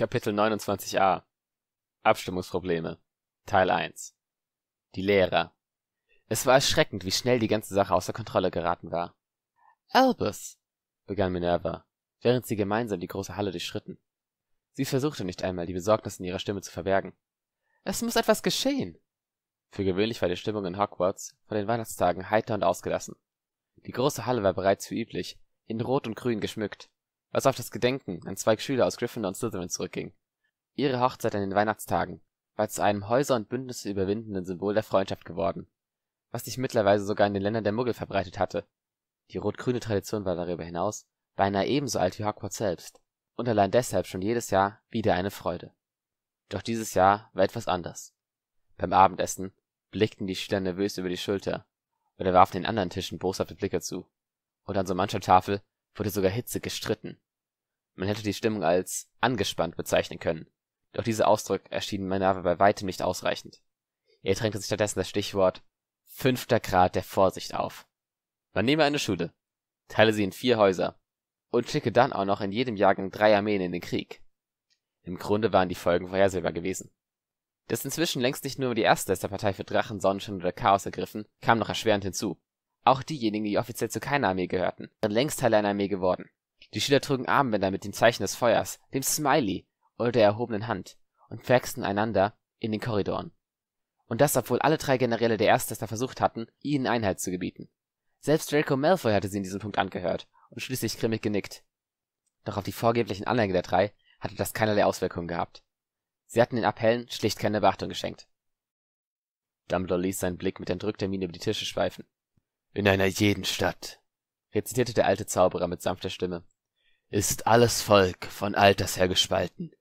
Kapitel 29a Abstimmungsprobleme Teil 1 Die Lehrer Es war erschreckend, wie schnell die ganze Sache außer Kontrolle geraten war. Albus, begann Minerva, während sie gemeinsam die große Halle durchschritten. Sie versuchte nicht einmal, die Besorgnis in ihrer Stimme zu verbergen. Es muss etwas geschehen. Für gewöhnlich war die Stimmung in Hogwarts von den Weihnachtstagen heiter und ausgelassen. Die große Halle war bereits wie üblich in Rot und Grün geschmückt was auf das Gedenken an zwei Schüler aus Gryffindor und Slytherin zurückging: ihre Hochzeit an den Weihnachtstagen war zu einem Häuser und Bündnisse überwindenden Symbol der Freundschaft geworden, was sich mittlerweile sogar in den Ländern der Muggel verbreitet hatte. Die rot-grüne Tradition war darüber hinaus beinahe ebenso alt wie Hogwarts selbst und allein deshalb schon jedes Jahr wieder eine Freude. Doch dieses Jahr war etwas anders. Beim Abendessen blickten die Schüler nervös über die Schulter oder warfen den anderen Tischen boshafte Blicke zu, und an so mancher Tafel wurde sogar hitzig gestritten man hätte die Stimmung als „ angespannt “bezeichnen können, doch dieser Ausdruck erschien Minerva bei weitem nicht ausreichend. Er drängte sich stattdessen das Stichwort „ Fünfter Grad der Vorsicht “auf. Man nehme eine Schule, teile sie in vier Häuser und schicke dann auch noch in jedem Jahrgang drei Armeen in den Krieg. Im Grunde waren die Folgen vorhersehbar gewesen. Dass inzwischen längst nicht nur die erste aus der Partei für Drachen, Sonnenschein oder Chaos ergriffen, kam noch erschwerend hinzu. Auch diejenigen, die offiziell zu keiner Armee gehörten, waren längst Teil einer Armee geworden die Schüler trugen Armbänder mit dem Zeichen des Feuers, dem Smiley oder der erhobenen Hand und verhext einander in den Korridoren. Und das obwohl alle drei Generäle der Erstklässler versucht hatten, ihnen Einhalt zu gebieten. Selbst Draco Malfoy hatte sie in diesem Punkt angehört und schließlich grimmig genickt. Doch auf die vorgeblichen Anhänger der drei hatte das keinerlei Auswirkungen gehabt. Sie hatten den Appellen schlicht keine Beachtung geschenkt. Dumbledore ließ seinen Blick mit entrückter Miene über die Tische schweifen. In einer jeden Stadt, rezitierte der alte Zauberer mit sanfter Stimme ist alles Volk von alters her gespalten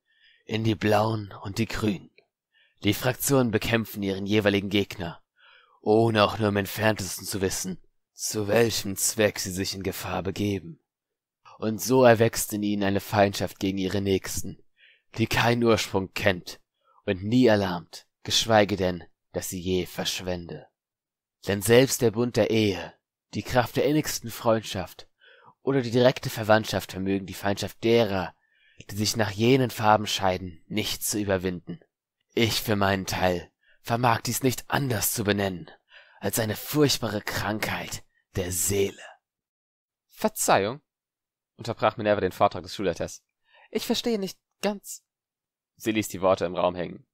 in die Blauen und die Grünen. Die Fraktionen bekämpfen ihren jeweiligen Gegner, ohne auch nur im entferntesten zu wissen, zu welchem Zweck sie sich in Gefahr begeben. Und so erwächst in ihnen eine Feindschaft gegen ihre Nächsten, die keinen Ursprung kennt und nie erlahmt, geschweige denn, dass sie je verschwende. Denn selbst der Bund der Ehe, die Kraft der innigsten Freundschaft oder die direkte Verwandtschaft vermögen die Feindschaft derer, die sich nach jenen Farben scheiden, nicht zu überwinden. Ich für meinen Teil vermag dies nicht anders zu benennen als eine furchtbare Krankheit der Seele. Verzeihung, unterbrach Minerva den Vortrag des Schulleiters. Ich verstehe nicht ganz. Sie ließ die Worte im Raum hängen.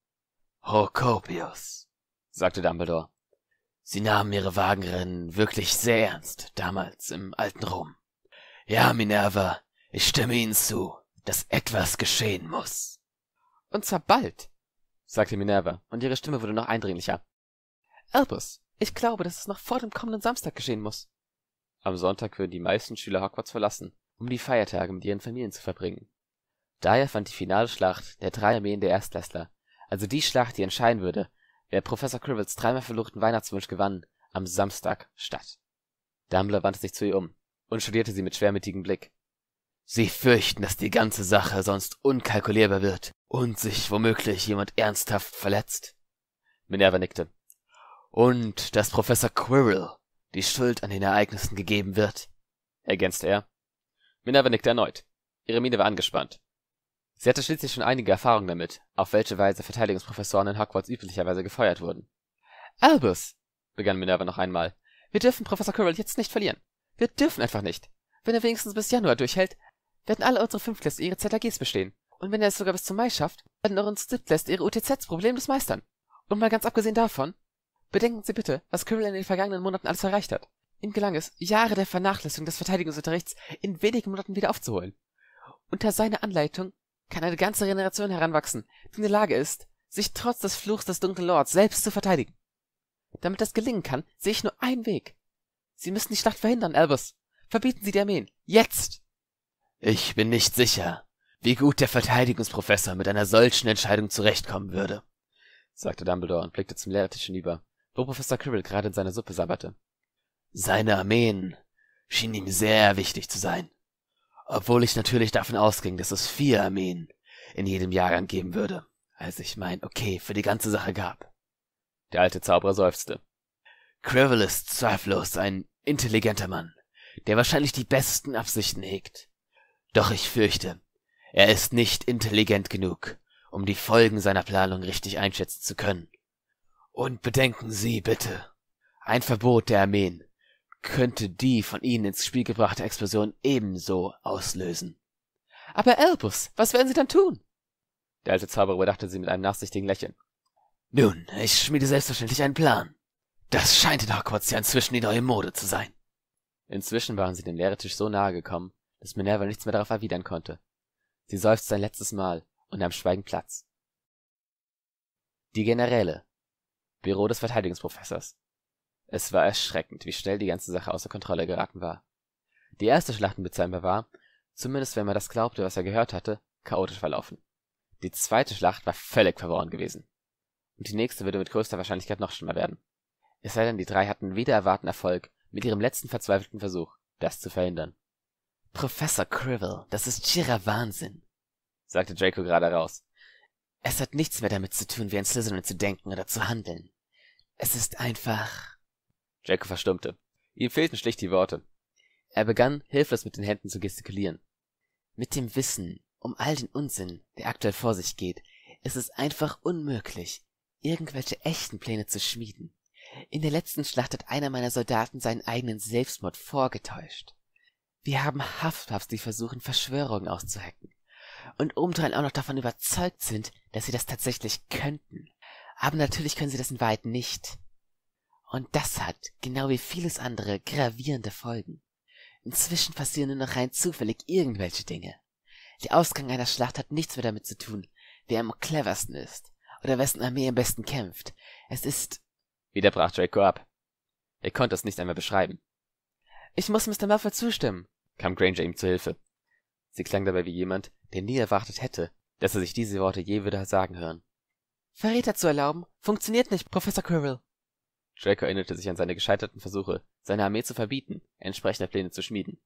Hokopius, sagte Dumbledore. Sie nahmen ihre Wagenrennen wirklich sehr ernst damals im alten Rom. Ja, Minerva, ich stimme Ihnen zu, dass etwas geschehen muss. Und zwar bald, sagte Minerva, und ihre Stimme wurde noch eindringlicher. Albus, ich glaube, dass es noch vor dem kommenden Samstag geschehen muss. Am Sonntag würden die meisten Schüler Hogwarts verlassen, um die Feiertage mit ihren Familien zu verbringen. Daher fand die finale Schlacht der drei Armeen der Erstklässler, also die Schlacht, die entscheiden würde, wer Professor Cribbles dreimal verluchten Weihnachtswunsch gewann, am Samstag statt. Dumbledore wandte sich zu ihr um und studierte sie mit schwermütigem Blick. Sie fürchten, dass die ganze Sache sonst unkalkulierbar wird und sich womöglich jemand ernsthaft verletzt? Minerva nickte. Und dass Professor Quirrell die Schuld an den Ereignissen gegeben wird, ergänzte er. Minerva nickte erneut. Ihre Miene war angespannt. Sie hatte schließlich schon einige Erfahrungen damit, auf welche Weise Verteidigungsprofessoren in Hogwarts üblicherweise gefeuert wurden. Albus, begann Minerva noch einmal, wir dürfen Professor Quirrell jetzt nicht verlieren. Wir dürfen einfach nicht. Wenn er wenigstens bis Januar durchhält, werden alle unsere Fünftklässler ihre ZAGs bestehen. Und wenn er es sogar bis zum Mai schafft, werden auch unsere Siebtklässler ihre UTZs problemlos meistern. Und mal ganz abgesehen davon, bedenken Sie bitte, was Kürl in den vergangenen Monaten alles erreicht hat. Ihm gelang es, Jahre der Vernachlässigung des Verteidigungsunterrichts in wenigen Monaten wieder aufzuholen. Unter seiner Anleitung kann eine ganze Generation heranwachsen, die in der Lage ist, sich trotz des Fluchs des dunklen Lords selbst zu verteidigen. Damit das gelingen kann, sehe ich nur einen Weg. Sie müssen die Schlacht verhindern, Albus. Verbieten Sie die Armeen. Jetzt! Ich bin nicht sicher, wie gut der Verteidigungsprofessor mit einer solchen Entscheidung zurechtkommen würde, sagte Dumbledore und blickte zum Lehrertisch hinüber, wo Professor Quirrell gerade in seiner Suppe sabberte. Seine Armeen schienen ihm sehr wichtig zu sein, obwohl ich natürlich davon ausging, dass es vier Armeen in jedem Jahrgang geben würde, als ich mein Okay für die ganze Sache gab. Der alte Zauberer seufzte. Quirrell ist zweifellos ein intelligenter Mann, der wahrscheinlich die besten Absichten hegt. Doch ich fürchte, er ist nicht intelligent genug, um die Folgen seiner Planung richtig einschätzen zu können. Und bedenken Sie bitte, ein Verbot der Armeen könnte die von Ihnen ins Spiel gebrachte Explosion ebenso auslösen. Aber Albus, was werden Sie dann tun? Der alte Zauberer überdachte sie mit einem nachsichtigen Lächeln. Nun, ich schmiede selbstverständlich einen Plan. Das scheint in Hogwarts ja inzwischen die neue Mode zu sein. Inzwischen waren sie dem Lehrertisch so nahe gekommen, dass Minerva nichts mehr darauf erwidern konnte. Sie seufzte ein letztes Mal und nahm schweigend Platz. Die Generäle. Büro des Verteidigungsprofessors. Es war erschreckend, wie schnell die ganze Sache außer Kontrolle geraten war. Die erste Schlacht in Dezember war, zumindest wenn man das glaubte, was er gehört hatte, chaotisch verlaufen. Die zweite Schlacht war völlig verworren gewesen. Und die nächste würde mit größter Wahrscheinlichkeit noch schlimmer werden. Es sei denn, die drei hatten wider Erwarten Erfolg mit ihrem letzten verzweifelten Versuch, das zu verhindern. »Professor Quirrell, das ist schierer Wahnsinn«, sagte Draco geradeaus. »Es hat nichts mehr damit zu tun, wie ein Slytherin zu denken oder zu handeln. Es ist einfach...« Draco verstummte. Ihm fehlten schlicht die Worte. Er begann, hilflos mit den Händen zu gestikulieren. »Mit dem Wissen um all den Unsinn, der aktuell vor sich geht, ist es einfach unmöglich, irgendwelche echten Pläne zu schmieden. In der letzten Schlacht hat einer meiner Soldaten seinen eigenen Selbstmord vorgetäuscht. Wir haben Huffpuffs, die versuchen, Verschwörungen auszuhacken. Und obendrein auch noch davon überzeugt sind, dass sie das tatsächlich könnten. Aber natürlich können sie das in Wahrheit nicht. Und das hat, genau wie vieles andere, gravierende Folgen. Inzwischen passieren nur noch rein zufällig irgendwelche Dinge. Der Ausgang einer Schlacht hat nichts mehr damit zu tun, wer am cleversten ist oder wessen Armee am besten kämpft. Es ist wieder brach Draco ab. Er konnte es nicht einmal beschreiben. Ich muss Mr. Muffle zustimmen, kam Granger ihm zu Hilfe. Sie klang dabei wie jemand, der nie erwartet hätte, dass er sich diese Worte je würde sagen hören. Verräter zu erlauben, funktioniert nicht, Professor Quirrell. Draco erinnerte sich an seine gescheiterten Versuche, seine Armee zu verbieten, entsprechende Pläne zu schmieden.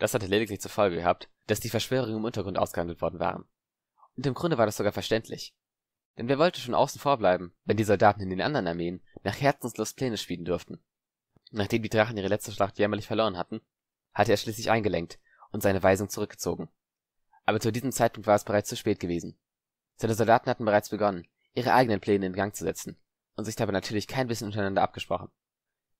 Das hatte lediglich zur Folge gehabt, dass die Verschwörungen im Untergrund ausgehandelt worden waren. Und im Grunde war das sogar verständlich. Denn wer wollte schon außen vor bleiben, wenn die Soldaten in den anderen Armeen nach Herzenslust Pläne schmieden durften? Nachdem die Drachen ihre letzte Schlacht jämmerlich verloren hatten, hatte er schließlich eingelenkt und seine Weisung zurückgezogen. Aber zu diesem Zeitpunkt war es bereits zu spät gewesen. Seine Soldaten hatten bereits begonnen, ihre eigenen Pläne in Gang zu setzen und sich dabei natürlich kein bisschen untereinander abgesprochen.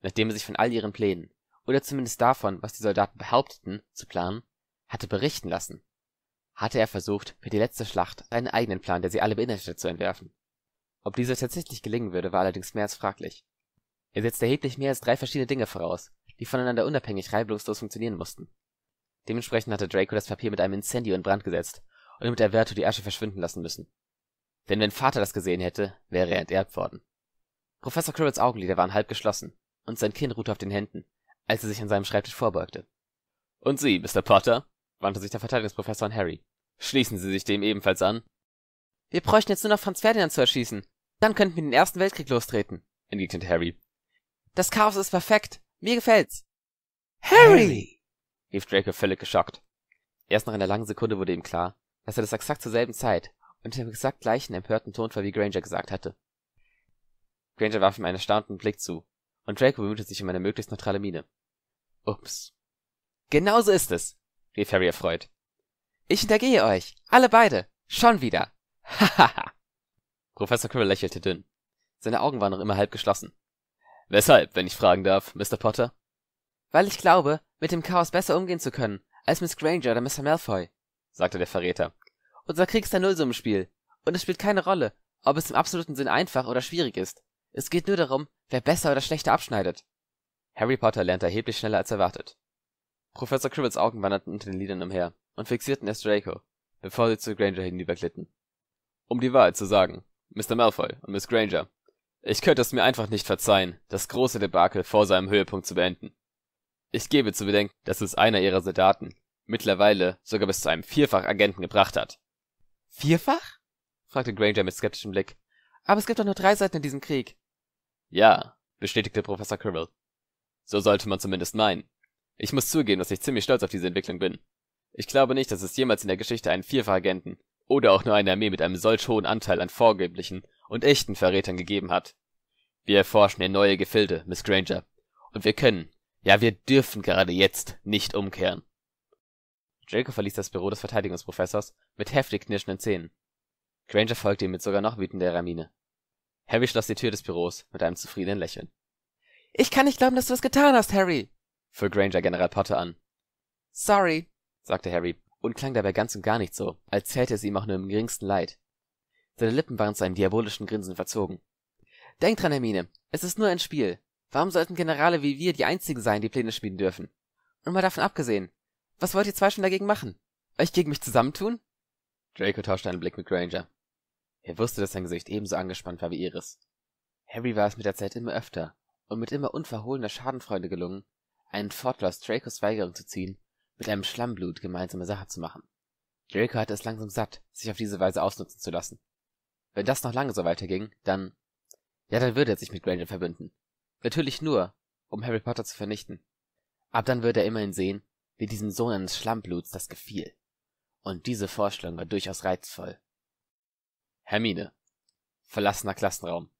Nachdem er sich von all ihren Plänen, oder zumindest davon, was die Soldaten behaupteten, zu planen, hatte berichten lassen, hatte er versucht, für die letzte Schlacht einen eigenen Plan, der sie alle beinhaltete, zu entwerfen. Ob dieser tatsächlich gelingen würde, war allerdings mehr als fraglich. Er setzte erheblich mehr als drei verschiedene Dinge voraus, die voneinander unabhängig reibungslos funktionieren mussten. Dementsprechend hatte Draco das Papier mit einem Incendio in Brand gesetzt und mit Alberto die Asche verschwinden lassen müssen. Denn wenn Vater das gesehen hätte, wäre er enterbt worden. Professor Quirrells Augenlider waren halb geschlossen und sein Kinn ruhte auf den Händen, als er sich an seinem Schreibtisch vorbeugte. Und Sie, Mr. Potter? wandte sich der Verteidigungsprofessor an Harry. Schließen Sie sich dem ebenfalls an. Wir bräuchten jetzt nur noch Franz Ferdinand zu erschießen. Dann könnten wir den Ersten Weltkrieg lostreten, entgegnete Harry. Das Chaos ist perfekt. Mir gefällt's. Harry! rief Draco völlig geschockt. Erst nach einer langen Sekunde wurde ihm klar, dass er das exakt zur selben Zeit und im exakt gleichen empörten Tonfall wie Granger gesagt hatte. Granger warf ihm einen erstaunten Blick zu, und Draco bemühte sich um eine möglichst neutrale Miene. Ups. Genauso ist es, rief Harry erfreut. Ich hintergehe euch. Alle beide. Schon wieder. Hahaha. Professor Quirrell lächelte dünn. Seine Augen waren noch immer halb geschlossen. Weshalb, wenn ich fragen darf, Mr. Potter? Weil ich glaube, mit dem Chaos besser umgehen zu können, als Miss Granger oder Mr. Malfoy, sagte der Verräter. Unser Krieg ist ein Nullsummenspiel, und es spielt keine Rolle, ob es im absoluten Sinn einfach oder schwierig ist. Es geht nur darum, wer besser oder schlechter abschneidet. Harry Potter lernte erheblich schneller als erwartet. Professor Quirrells Augen wanderten unter den Lidern umher und fixierten erst Draco, bevor sie zu Granger hinüberglitten. Um die Wahrheit zu sagen, Mr. Malfoy und Miss Granger, ich könnte es mir einfach nicht verzeihen, das große Debakel vor seinem Höhepunkt zu beenden. Ich gebe zu bedenken, dass es einer ihrer Soldaten mittlerweile sogar bis zu einem Vierfach-Agenten gebracht hat. Vierfach? fragte Granger mit skeptischem Blick. Aber es gibt doch nur drei Seiten in diesem Krieg. Ja, bestätigte Professor Quirrell. So sollte man zumindest meinen. Ich muss zugeben, dass ich ziemlich stolz auf diese Entwicklung bin. Ich glaube nicht, dass es jemals in der Geschichte einen Vierfachagenten oder auch nur eine Armee mit einem solch hohen Anteil an vorgeblichen und echten Verrätern gegeben hat. Wir erforschen ihr neue Gefilde, Miss Granger. Und wir können, ja wir dürfen gerade jetzt nicht umkehren. Draco verließ das Büro des Verteidigungsprofessors mit heftig knirschenden Zähnen. Granger folgte ihm mit sogar noch wütenderer Miene. Harry schloss die Tür des Büros mit einem zufriedenen Lächeln. Ich kann nicht glauben, dass du es getan hast, Harry, fuhr Granger General Potter an. Sorry, sagte Harry und klang dabei ganz und gar nicht so, als täte es ihm auch nur im geringsten leid. Seine Lippen waren zu einem diabolischen Grinsen verzogen. Denk dran, Hermine, es ist nur ein Spiel. Warum sollten Generale wie wir die einzigen sein, die Pläne schmieden dürfen? Und mal davon abgesehen, was wollt ihr zwei schon dagegen machen? Euch gegen mich zusammentun? Draco tauschte einen Blick mit Granger. Er wusste, dass sein Gesicht ebenso angespannt war wie ihres. Harry war es mit der Zeit immer öfter und mit immer unverhohlener Schadenfreude gelungen, einen Vorteil aus Dracos Weigerung zu ziehen mit einem Schlammblut gemeinsame Sache zu machen. Jericho hatte es langsam satt, sich auf diese Weise ausnutzen zu lassen. Wenn das noch lange so weiterging, dann... Ja, dann würde er sich mit Granger verbünden. Natürlich nur, um Harry Potter zu vernichten. Ab dann würde er immerhin sehen, wie diesem Sohn eines Schlammbluts das gefiel. Und diese Vorstellung war durchaus reizvoll. Hermine. Verlassener Klassenraum.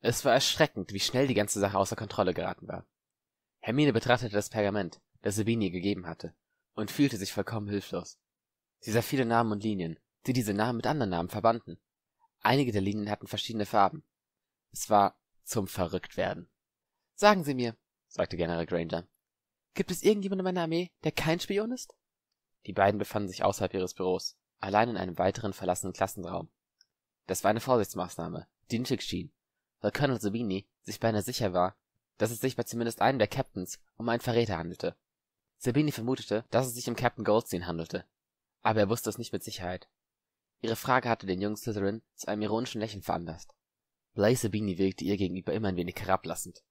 Es war erschreckend, wie schnell die ganze Sache außer Kontrolle geraten war. Hermine betrachtete das Pergament, das Sabine ihr gegeben hatte, und fühlte sich vollkommen hilflos. Sie sah viele Namen und Linien, die diese Namen mit anderen Namen verbanden. Einige der Linien hatten verschiedene Farben. Es war zum Verrücktwerden. Sagen Sie mir, sagte General Granger, gibt es irgendjemand in meiner Armee, der kein Spion ist? Die beiden befanden sich außerhalb ihres Büros, allein in einem weiteren verlassenen Klassenraum. Das war eine Vorsichtsmaßnahme, die nötig schien, weil Colonel Zubini sich beinahe sicher war, dass es sich bei zumindest einem der Captains um einen Verräter handelte. Sabine vermutete, dass es sich um Captain Goldstein handelte. Aber er wusste es nicht mit Sicherheit. Ihre Frage hatte den jungen Slytherin zu einem ironischen Lächeln veranlasst. Blaise Sabini wirkte ihr gegenüber immer ein wenig herablassend.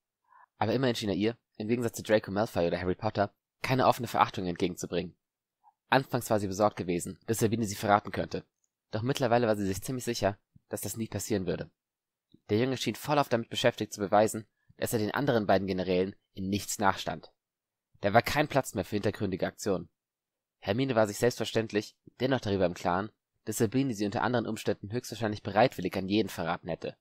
Aber immerhin schien er ihr, im Gegensatz zu Draco Malfoy oder Harry Potter, keine offene Verachtung entgegenzubringen. Anfangs war sie besorgt gewesen, dass Sabine sie verraten könnte. Doch mittlerweile war sie sich ziemlich sicher, dass das nie passieren würde. Der Junge schien vollauf damit beschäftigt zu beweisen, dass er den anderen beiden Generälen in nichts nachstand. Da war kein Platz mehr für hintergründige Aktionen. Hermine war sich selbstverständlich dennoch darüber im Klaren, dass Sabine sie unter anderen Umständen höchstwahrscheinlich bereitwillig an jeden verraten hätte.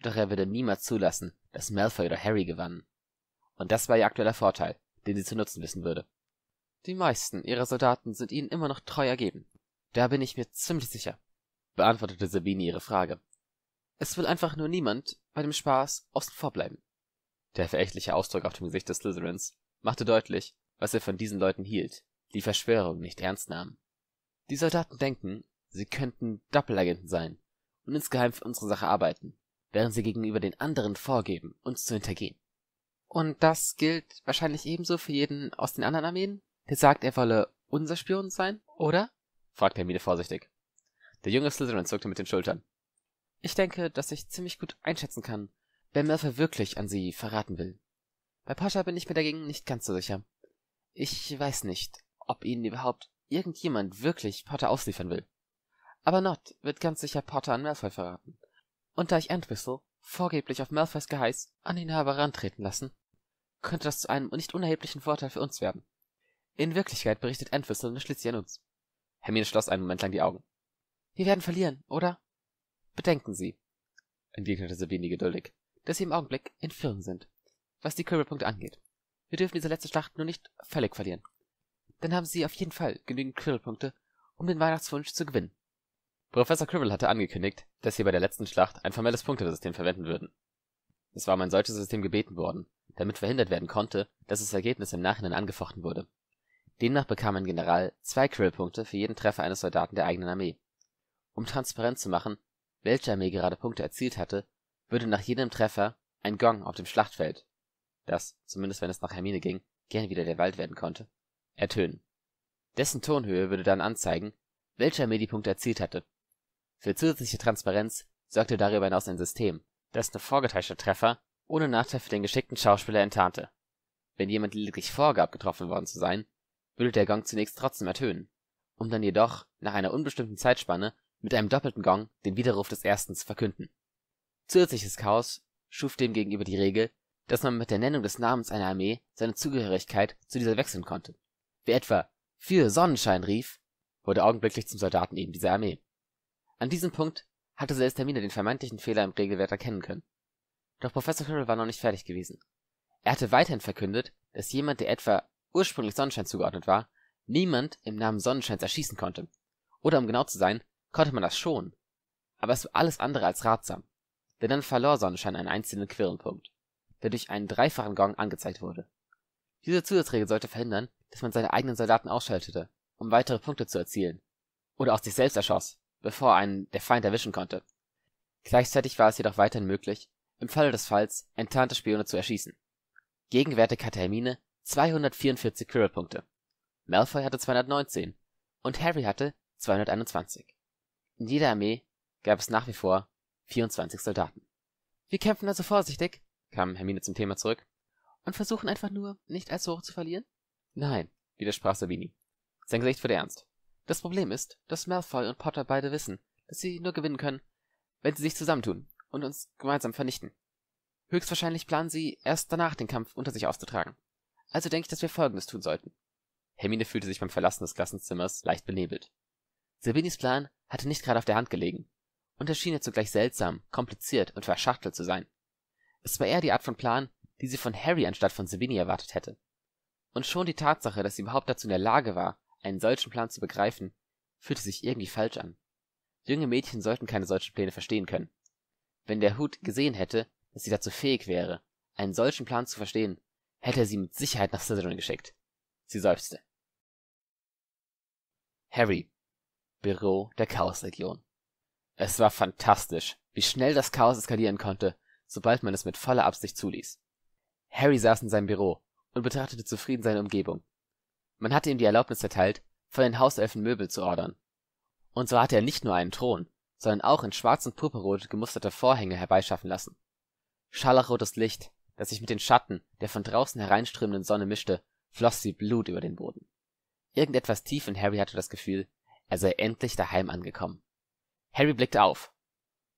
Doch er würde niemals zulassen, dass Malfoy oder Harry gewannen. Und das war ihr aktueller Vorteil, den sie zu nutzen wissen würde. Die meisten ihrer Soldaten sind ihnen immer noch treu ergeben. Da bin ich mir ziemlich sicher, beantwortete Sabine ihre Frage. Es will einfach nur niemand bei dem Spaß außen vor bleiben. Der verächtliche Ausdruck auf dem Gesicht des Slytherins machte deutlich, was er von diesen Leuten hielt, die Verschwörung nicht ernst nahmen. Die Soldaten denken, sie könnten Doppelagenten sein und insgeheim für unsere Sache arbeiten, während sie gegenüber den anderen vorgeben, uns zu hintergehen. Und das gilt wahrscheinlich ebenso für jeden aus den anderen Armeen, der sagt, er wolle unser Spion sein, oder? fragte Hermine vorsichtig. Der junge Slytherin zuckte mit den Schultern. Ich denke, dass ich ziemlich gut einschätzen kann, wer Murphy wirklich an sie verraten will. Bei Pascha bin ich mir dagegen nicht ganz so sicher. Ich weiß nicht, ob ihnen überhaupt irgendjemand wirklich Potter ausliefern will. Aber Nod wird ganz sicher Potter an Malfoy verraten. Und da ich Entwistle, vorgeblich auf Malfoys Geheiß, an ihn habe herantreten lassen, könnte das zu einem nicht unerheblichen Vorteil für uns werden. In Wirklichkeit berichtet Entwistle schließlich an uns. Hermine schloss einen Moment lang die Augen. Wir werden verlieren, oder? Bedenken Sie, entgegnete Sabine geduldig, dass Sie im Augenblick in Firmen sind was die Körperpunkte angeht. Wir dürfen diese letzte Schlacht nur nicht völlig verlieren. Dann haben Sie auf jeden Fall genügend quirrell um den Weihnachtswunsch zu gewinnen. Professor Quirrell hatte angekündigt, dass sie bei der letzten Schlacht ein formelles Punktesystem verwenden würden. Es war um ein solches System gebeten worden, damit verhindert werden konnte, dass das Ergebnis im Nachhinein angefochten wurde. Demnach bekam ein General zwei Quirrell-Punkte für jeden Treffer eines Soldaten der eigenen Armee. Um transparent zu machen, welche Armee gerade Punkte erzielt hatte, würde nach jedem Treffer ein Gong auf dem Schlachtfeld das, zumindest wenn es nach Hermine ging, gern wieder der Wald werden konnte, ertönen. Dessen Tonhöhe würde dann anzeigen, welcher Medipunkt erzielt hatte. Für zusätzliche Transparenz sorgte darüber hinaus ein System, das dessen vorgetäuschter Treffer ohne Nachteil für den geschickten Schauspieler enttarnte. Wenn jemand lediglich vorgab, getroffen worden zu sein, würde der Gong zunächst trotzdem ertönen, um dann jedoch nach einer unbestimmten Zeitspanne mit einem doppelten Gong den Widerruf des ersten zu verkünden. Zusätzliches Chaos schuf demgegenüber die Regel, dass man mit der Nennung des Namens einer Armee seine Zugehörigkeit zu dieser wechseln konnte. Wer etwa Für Sonnenschein! rief, wurde augenblicklich zum Soldaten eben dieser Armee. An diesem Punkt hatte selbst Hermine den vermeintlichen Fehler im Regelwert erkennen können. Doch Professor Quirrell war noch nicht fertig gewesen. Er hatte weiterhin verkündet, dass jemand, der etwa ursprünglich Sonnenschein zugeordnet war, niemand im Namen Sonnenscheins erschießen konnte. Oder um genau zu sein, konnte man das schon. Aber es war alles andere als ratsam, denn dann verlor Sonnenschein einen einzelnen Quirlenpunkt der durch einen dreifachen Gong angezeigt wurde. Diese Zusatzregel sollte verhindern, dass man seine eigenen Soldaten ausschaltete, um weitere Punkte zu erzielen, oder auch sich selbst erschoss, bevor einen der Feind erwischen konnte. Gleichzeitig war es jedoch weiterhin möglich, im Falle des Falls enttarnte Spione zu erschießen. Gegenwärtig hatte Hermine 244 Quirrell-Punkte, Malfoy hatte 219 und Harry hatte 221. In jeder Armee gab es nach wie vor 24 Soldaten. Wir kämpfen also vorsichtig kam Hermine zum Thema zurück. Und versuchen einfach nur, nicht allzu hoch zu verlieren? Nein, widersprach Sabini. Sein Gesicht wurde ernst. Das Problem ist, dass Malfoy und Potter beide wissen, dass sie nur gewinnen können, wenn sie sich zusammentun und uns gemeinsam vernichten. Höchstwahrscheinlich planen sie, erst danach den Kampf unter sich auszutragen. Also denke ich, dass wir Folgendes tun sollten. Hermine fühlte sich beim Verlassen des Klassenzimmers leicht benebelt. Sabinis Plan hatte nicht gerade auf der Hand gelegen und erschien ihr zugleich seltsam, kompliziert und verschachtelt zu sein. Es war eher die Art von Plan, die sie von Harry anstatt von Sabine erwartet hätte. Und schon die Tatsache, dass sie überhaupt dazu in der Lage war, einen solchen Plan zu begreifen, fühlte sich irgendwie falsch an. Junge Mädchen sollten keine solchen Pläne verstehen können. Wenn der Hut gesehen hätte, dass sie dazu fähig wäre, einen solchen Plan zu verstehen, hätte er sie mit Sicherheit nach Slytherin geschickt. Sie seufzte. Harry. Büro der Chaoslegion. Es war fantastisch, wie schnell das Chaos eskalieren konnte sobald man es mit voller Absicht zuließ. Harry saß in seinem Büro und betrachtete zufrieden seine Umgebung. Man hatte ihm die Erlaubnis erteilt, von den Hauselfen Möbel zu ordern. Und so hatte er nicht nur einen Thron, sondern auch in schwarz und purpurrot gemusterte Vorhänge herbeischaffen lassen. Scharlachrotes Licht, das sich mit den Schatten der von draußen hereinströmenden Sonne mischte, floss wie Blut über den Boden. Irgendetwas tief in Harry hatte das Gefühl, er sei endlich daheim angekommen. Harry blickte auf.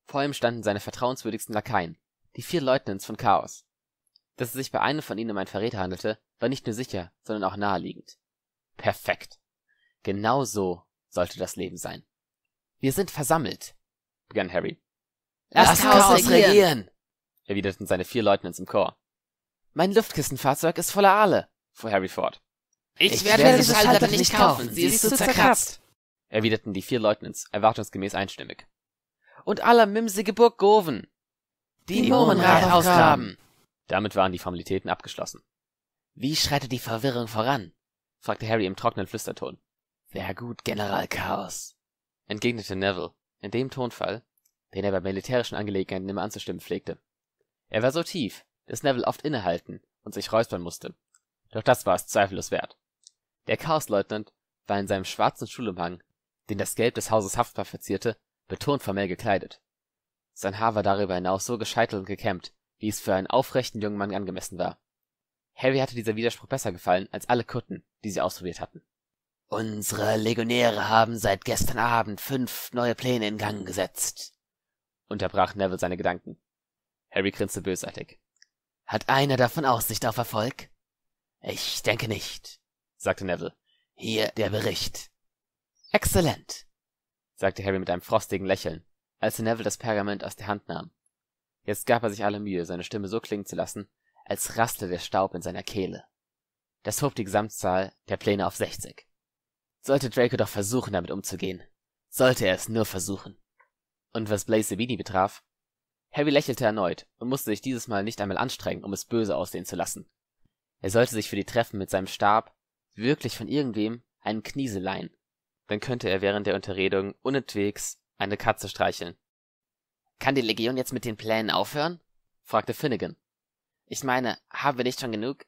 Vor ihm standen seine vertrauenswürdigsten Lakaien, die vier Leutnants von Chaos. Dass es sich bei einem von ihnen um einen Verräter handelte, war nicht nur sicher, sondern auch naheliegend. Perfekt. Genau so sollte das Leben sein. Wir sind versammelt, begann Harry. Lass, Lass Chaos, Chaos regieren, regieren, erwiderten seine vier Leutnants im Chor. Mein Luftkissenfahrzeug ist voller Aale, fuhr Harry fort. Ich, ich werde, werde diese Schalter nicht kaufen, sie ist zu so zerkratzt, erwiderten die vier Leutnants erwartungsgemäß einstimmig. Und aller mimsige Goven, die Murmelrad ausgraben! Damit waren die Formalitäten abgeschlossen. Wie schreitet die Verwirrung voran? fragte Harry im trockenen Flüsterton. Sehr gut, General Chaos, entgegnete Neville, in dem Tonfall, den er bei militärischen Angelegenheiten immer anzustimmen pflegte. Er war so tief, dass Neville oft innehalten und sich räuspern musste. Doch das war es zweifellos wert. Der Chaosleutnant war in seinem schwarzen Schulumhang, den das Gelb des Hauses Haftbar verzierte, betont formell gekleidet. Sein Haar war darüber hinaus so gescheitelt und gekämmt, wie es für einen aufrechten jungen Mann angemessen war. Harry hatte dieser Widerspruch besser gefallen als alle Kutten, die sie ausprobiert hatten. Unsere Legionäre haben seit gestern Abend fünf neue Pläne in Gang gesetzt, unterbrach Neville seine Gedanken. Harry grinste bösartig. Hat einer davon Aussicht auf Erfolg? Ich denke nicht, sagte Neville. Hier der Bericht. Exzellent, sagte Harry mit einem frostigen Lächeln als Neville das Pergament aus der Hand nahm. Jetzt gab er sich alle Mühe, seine Stimme so klingen zu lassen, als rassle der Staub in seiner Kehle. Das hob die Gesamtzahl der Pläne auf sechzig. Sollte Draco doch versuchen, damit umzugehen. Sollte er es nur versuchen. Und was Blaze Sabini betraf, Harry lächelte erneut und musste sich dieses Mal nicht einmal anstrengen, um es böse aussehen zu lassen. Er sollte sich für die Treffen mit seinem Stab wirklich von irgendwem einen Kniesel leihen. Dann könnte er während der Unterredung unentwegs eine Katze streicheln. Kann die Legion jetzt mit den Plänen aufhören? fragte Finnegan. Ich meine, haben wir nicht schon genug?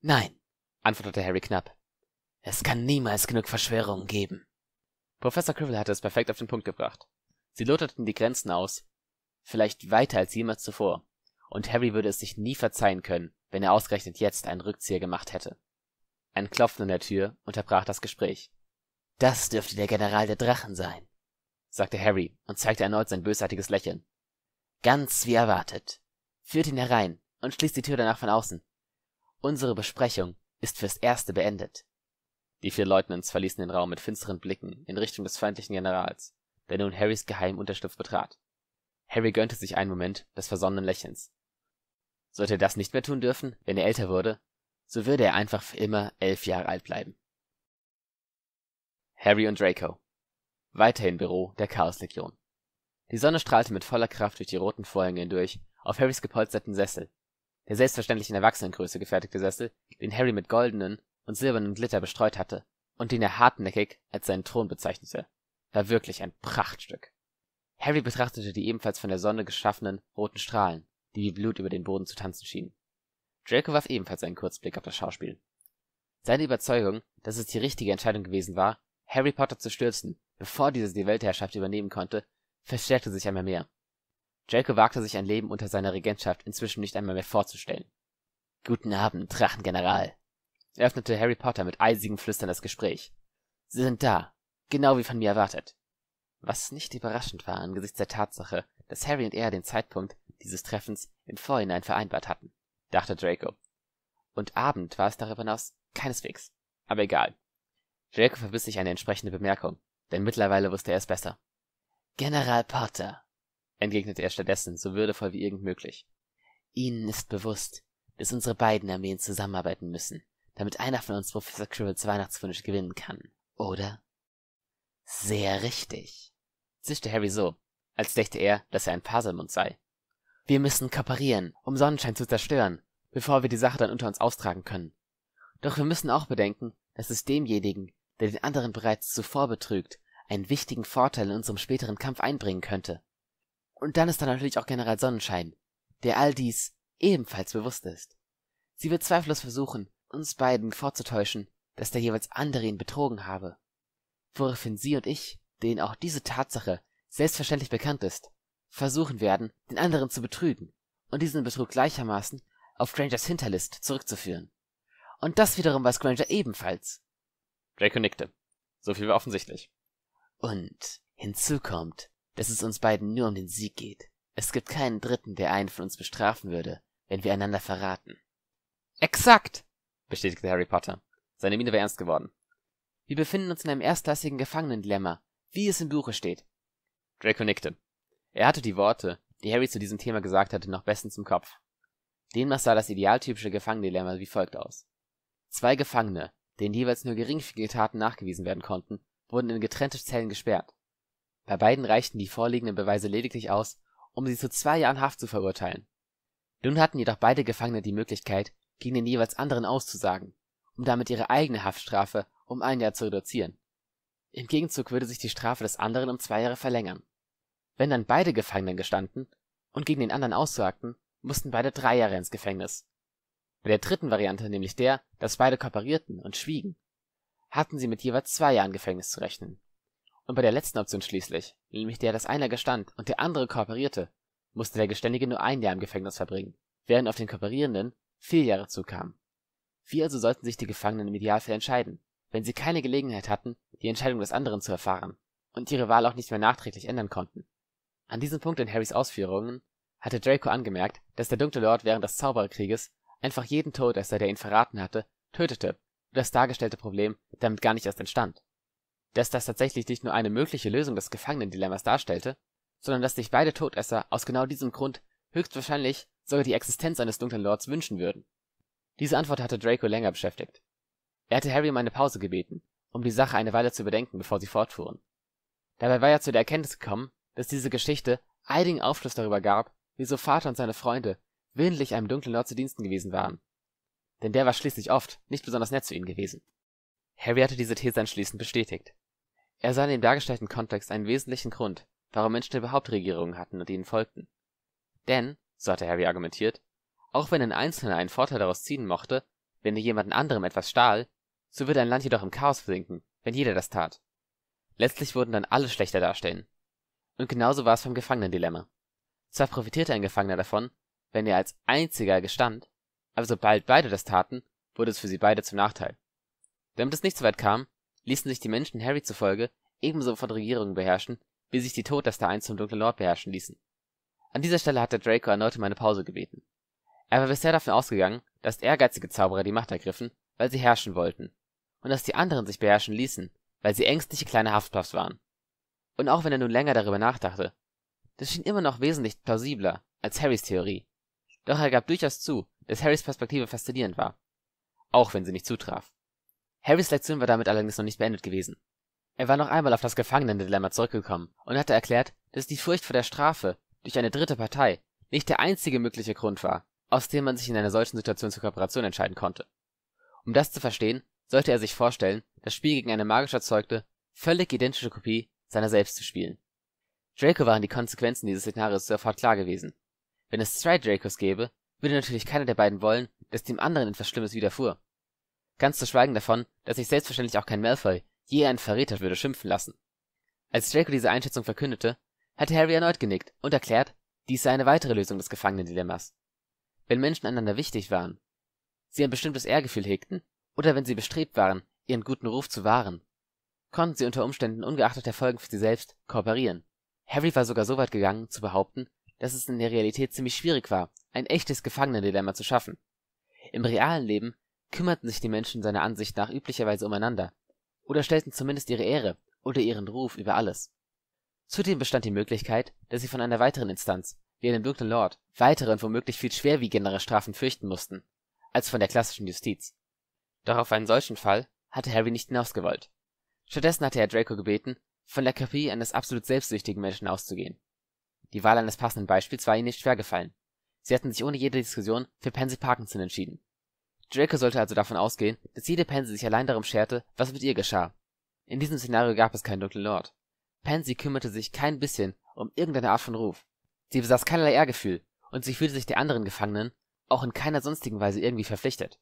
Nein, antwortete Harry knapp. Es kann niemals genug Verschwörungen geben. Professor Quirrell hatte es perfekt auf den Punkt gebracht. Sie loterten die Grenzen aus, vielleicht weiter als jemals zuvor, und Harry würde es sich nie verzeihen können, wenn er ausgerechnet jetzt einen Rückzieher gemacht hätte. Ein Klopfen an der Tür unterbrach das Gespräch. Das dürfte der General der Drachen sein, sagte Harry und zeigte erneut sein bösartiges Lächeln. Ganz wie erwartet. Führt ihn herein und schließt die Tür danach von außen. Unsere Besprechung ist fürs Erste beendet. Die vier Leutnants verließen den Raum mit finsteren Blicken in Richtung des feindlichen Generals, der nun Harrys geheimen Unterschlupf betrat. Harry gönnte sich einen Moment des versonnenen Lächelns. Sollte er das nicht mehr tun dürfen, wenn er älter würde, so würde er einfach für immer elf Jahre alt bleiben. Harry und Draco weiterhin Büro der Chaoslegion. Die Sonne strahlte mit voller Kraft durch die roten Vorhänge hindurch auf Harrys gepolsterten Sessel. Der selbstverständlich in Erwachsenengröße gefertigte Sessel, den Harry mit goldenen und silbernen Glitter bestreut hatte und den er hartnäckig als seinen Thron bezeichnete, war wirklich ein Prachtstück. Harry betrachtete die ebenfalls von der Sonne geschaffenen roten Strahlen, die wie Blut über den Boden zu tanzen schienen. Draco warf ebenfalls einen Kurzblick auf das Schauspiel. Seine Überzeugung, dass es die richtige Entscheidung gewesen war, Harry Potter zu stürzen, bevor dieses die Weltherrschaft übernehmen konnte, verstärkte sich einmal mehr. Draco wagte sich ein Leben unter seiner Regentschaft inzwischen nicht einmal mehr vorzustellen. Guten Abend, Drachengeneral, eröffnete Harry Potter mit eisigem Flüstern das Gespräch. Sie sind da, genau wie von mir erwartet. Was nicht überraschend war angesichts der Tatsache, dass Harry und er den Zeitpunkt dieses Treffens im Vorhinein vereinbart hatten, dachte Draco. Und Abend war es darüber hinaus keineswegs. Aber egal. Draco verbiss sich eine entsprechende Bemerkung, denn mittlerweile wusste er es besser. »General Potter«, entgegnete er stattdessen, so würdevoll wie irgend möglich. »Ihnen ist bewusst, dass unsere beiden Armeen zusammenarbeiten müssen, damit einer von uns Professor Quirrells Weihnachtswunsch gewinnen kann, oder?« »Sehr richtig«, zischte Harry so, als dächte er, dass er ein Faselmund sei. »Wir müssen kooperieren, um Sonnenschein zu zerstören, bevor wir die Sache dann unter uns austragen können. Doch wir müssen auch bedenken, dass es demjenigen, der den anderen bereits zuvor betrügt, einen wichtigen Vorteil in unserem späteren Kampf einbringen könnte. Und dann ist da natürlich auch General Sonnenschein, der all dies ebenfalls bewusst ist. Sie wird zweifellos versuchen, uns beiden vorzutäuschen, dass der jeweils andere ihn betrogen habe. Woraufhin sie und ich, denen auch diese Tatsache selbstverständlich bekannt ist, versuchen werden, den anderen zu betrügen und diesen Betrug gleichermaßen auf Grangers Hinterlist zurückzuführen. Und das wiederum weiß Granger ebenfalls. Draco nickte. So viel war offensichtlich. Und hinzu kommt, dass es uns beiden nur um den Sieg geht. Es gibt keinen Dritten, der einen von uns bestrafen würde, wenn wir einander verraten. Exakt, bestätigte Harry Potter. Seine Miene war ernst geworden. Wir befinden uns in einem erstklassigen Gefangenendilemma, wie es im Buche steht. Draco nickte. Er hatte die Worte, die Harry zu diesem Thema gesagt hatte, noch bestens im Kopf. Demnach sah das idealtypische Gefangendilemma wie folgt aus. Zwei Gefangene, denen jeweils nur geringfügige Taten nachgewiesen werden konnten, wurden in getrennte Zellen gesperrt. Bei beiden reichten die vorliegenden Beweise lediglich aus, um sie zu zwei Jahren Haft zu verurteilen. Nun hatten jedoch beide Gefangene die Möglichkeit, gegen den jeweils anderen auszusagen, um damit ihre eigene Haftstrafe um ein Jahr zu reduzieren. Im Gegenzug würde sich die Strafe des anderen um zwei Jahre verlängern. Wenn dann beide Gefangenen gestanden und gegen den anderen aussagten, mussten beide drei Jahre ins Gefängnis bei der dritten Variante, nämlich der, dass beide kooperierten und schwiegen, hatten sie mit jeweils zwei Jahren Gefängnis zu rechnen. Und bei der letzten Option schließlich, nämlich der, dass einer gestand und der andere kooperierte, musste der Geständige nur ein Jahr im Gefängnis verbringen, während auf den Kooperierenden vier Jahre zukamen. Wie also sollten sich die Gefangenen im Idealfall entscheiden, wenn sie keine Gelegenheit hatten, die Entscheidung des anderen zu erfahren und ihre Wahl auch nicht mehr nachträglich ändern konnten? An diesem Punkt in Harrys Ausführungen hatte Draco angemerkt, dass der Dunkle Lord während des Zaubererkrieges einfach jeden Todesser, der ihn verraten hatte, tötete und das dargestellte Problem damit gar nicht erst entstand. Dass das tatsächlich nicht nur eine mögliche Lösung des Gefangenendilemmas darstellte, sondern dass sich beide Todesser aus genau diesem Grund höchstwahrscheinlich sogar die Existenz eines Dunklen Lords wünschen würden. Diese Antwort hatte Draco länger beschäftigt. Er hatte Harry um eine Pause gebeten, um die Sache eine Weile zu bedenken, bevor sie fortfuhren. Dabei war er zu der Erkenntnis gekommen, dass diese Geschichte einigen Aufschluss darüber gab, wieso Vater und seine Freunde willentlich einem dunklen Lord zu Diensten gewesen waren. Denn der war schließlich oft nicht besonders nett zu ihnen gewesen. Harry hatte diese These anschließend bestätigt. Er sah in dem dargestellten Kontext einen wesentlichen Grund, warum Menschen überhaupt Regierungen hatten und ihnen folgten. Denn, so hatte Harry argumentiert, auch wenn ein Einzelner einen Vorteil daraus ziehen mochte, wenn er jemanden anderem etwas stahl, so würde ein Land jedoch im Chaos versinken, wenn jeder das tat. Letztlich würden dann alle schlechter darstellen. Und genauso war es beim Gefangenendilemma. Zwar profitierte ein Gefangener davon, wenn er als einziger gestand, aber sobald beide das taten, wurde es für sie beide zum Nachteil. Damit es nicht so weit kam, ließen sich die Menschen Harry zufolge ebenso von Regierungen beherrschen, wie sich die Todesser einst vom Dunklen Lord beherrschen ließen. An dieser Stelle hatte Draco erneut um eine Pause gebeten. Er war bisher davon ausgegangen, dass ehrgeizige Zauberer die Macht ergriffen, weil sie herrschen wollten, und dass die anderen sich beherrschen ließen, weil sie ängstliche kleine Haftpuffs waren. Und auch wenn er nun länger darüber nachdachte, das schien immer noch wesentlich plausibler als Harrys Theorie. Doch er gab durchaus zu, dass Harrys Perspektive faszinierend war. Auch wenn sie nicht zutraf. Harrys Lektion war damit allerdings noch nicht beendet gewesen. Er war noch einmal auf das Gefangenendilemma zurückgekommen und hatte erklärt, dass die Furcht vor der Strafe durch eine dritte Partei nicht der einzige mögliche Grund war, aus dem man sich in einer solchen Situation zur Kooperation entscheiden konnte. Um das zu verstehen, sollte er sich vorstellen, das Spiel gegen eine magisch erzeugte, völlig identische Kopie seiner selbst zu spielen. Draco waren die Konsequenzen dieses Szenarios sofort klar gewesen wenn es zwei Dracos gäbe, würde natürlich keiner der beiden wollen, dass dem anderen etwas Schlimmes widerfuhr. Ganz zu schweigen davon, dass sich selbstverständlich auch kein Malfoy je einen Verräter würde schimpfen lassen. Als Draco diese Einschätzung verkündete, hatte Harry erneut genickt und erklärt, dies sei eine weitere Lösung des Gefangenendilemmas. Wenn Menschen einander wichtig waren, sie ein bestimmtes Ehrgefühl hegten oder wenn sie bestrebt waren, ihren guten Ruf zu wahren, konnten sie unter Umständen ungeachtet der Folgen für sie selbst kooperieren. Harry war sogar so weit gegangen, zu behaupten, dass es in der Realität ziemlich schwierig war, ein echtes Gefangenendilemma zu schaffen. Im realen Leben kümmerten sich die Menschen seiner Ansicht nach üblicherweise umeinander oder stellten zumindest ihre Ehre oder ihren Ruf über alles. Zudem bestand die Möglichkeit, dass sie von einer weiteren Instanz, wie einem dunklen Lord, weitere und womöglich viel schwerwiegendere Strafen fürchten mussten, als von der klassischen Justiz. Doch auf einen solchen Fall hatte Harry nicht hinausgewollt. Stattdessen hatte er Draco gebeten, von der Kopie eines absolut selbstsüchtigen Menschen auszugehen die Wahl eines passenden Beispiels war ihnen nicht schwergefallen. Sie hatten sich ohne jede Diskussion für Pansy Parkinson entschieden. Draco sollte also davon ausgehen, dass jede Pansy sich allein darum scherte, was mit ihr geschah. In diesem Szenario gab es keinen Dunklen Lord. Pansy kümmerte sich kein bisschen um irgendeine Art von Ruf. Sie besaß keinerlei Ehrgefühl und sie fühlte sich der anderen Gefangenen auch in keiner sonstigen Weise irgendwie verpflichtet.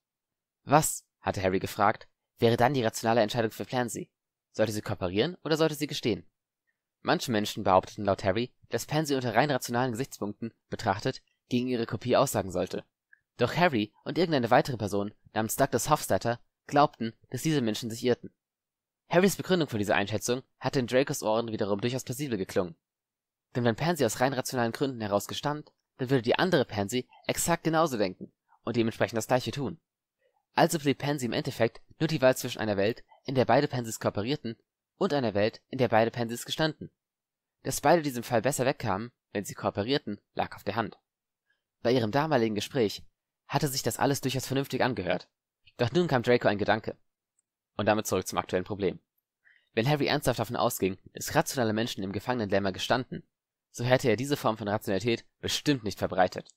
Was, hatte Harry gefragt, wäre dann die rationale Entscheidung für Pansy? Sollte sie kooperieren oder sollte sie gestehen? Manche Menschen behaupteten laut Harry, dass Pansy unter rein rationalen Gesichtspunkten betrachtet gegen ihre Kopie aussagen sollte. Doch Harry und irgendeine weitere Person namens Douglas Hofstadter glaubten, dass diese Menschen sich irrten. Harrys Begründung für diese Einschätzung hatte in Dracos Ohren wiederum durchaus plausibel geklungen. Denn wenn Pansy aus rein rationalen Gründen heraus gestand, dann würde die andere Pansy exakt genauso denken und dementsprechend das gleiche tun. Also blieb Pansy im Endeffekt nur die Wahl zwischen einer Welt, in der beide Pansys kooperierten und einer Welt, in der beide Pencils gestanden. Dass beide diesem Fall besser wegkamen, wenn sie kooperierten, lag auf der Hand. Bei ihrem damaligen Gespräch hatte sich das alles durchaus vernünftig angehört. Doch nun kam Draco ein Gedanke. Und damit zurück zum aktuellen Problem. Wenn Harry ernsthaft davon ausging, dass rationale Menschen im Gefangenendilemma gestanden, so hätte er diese Form von Rationalität bestimmt nicht verbreitet.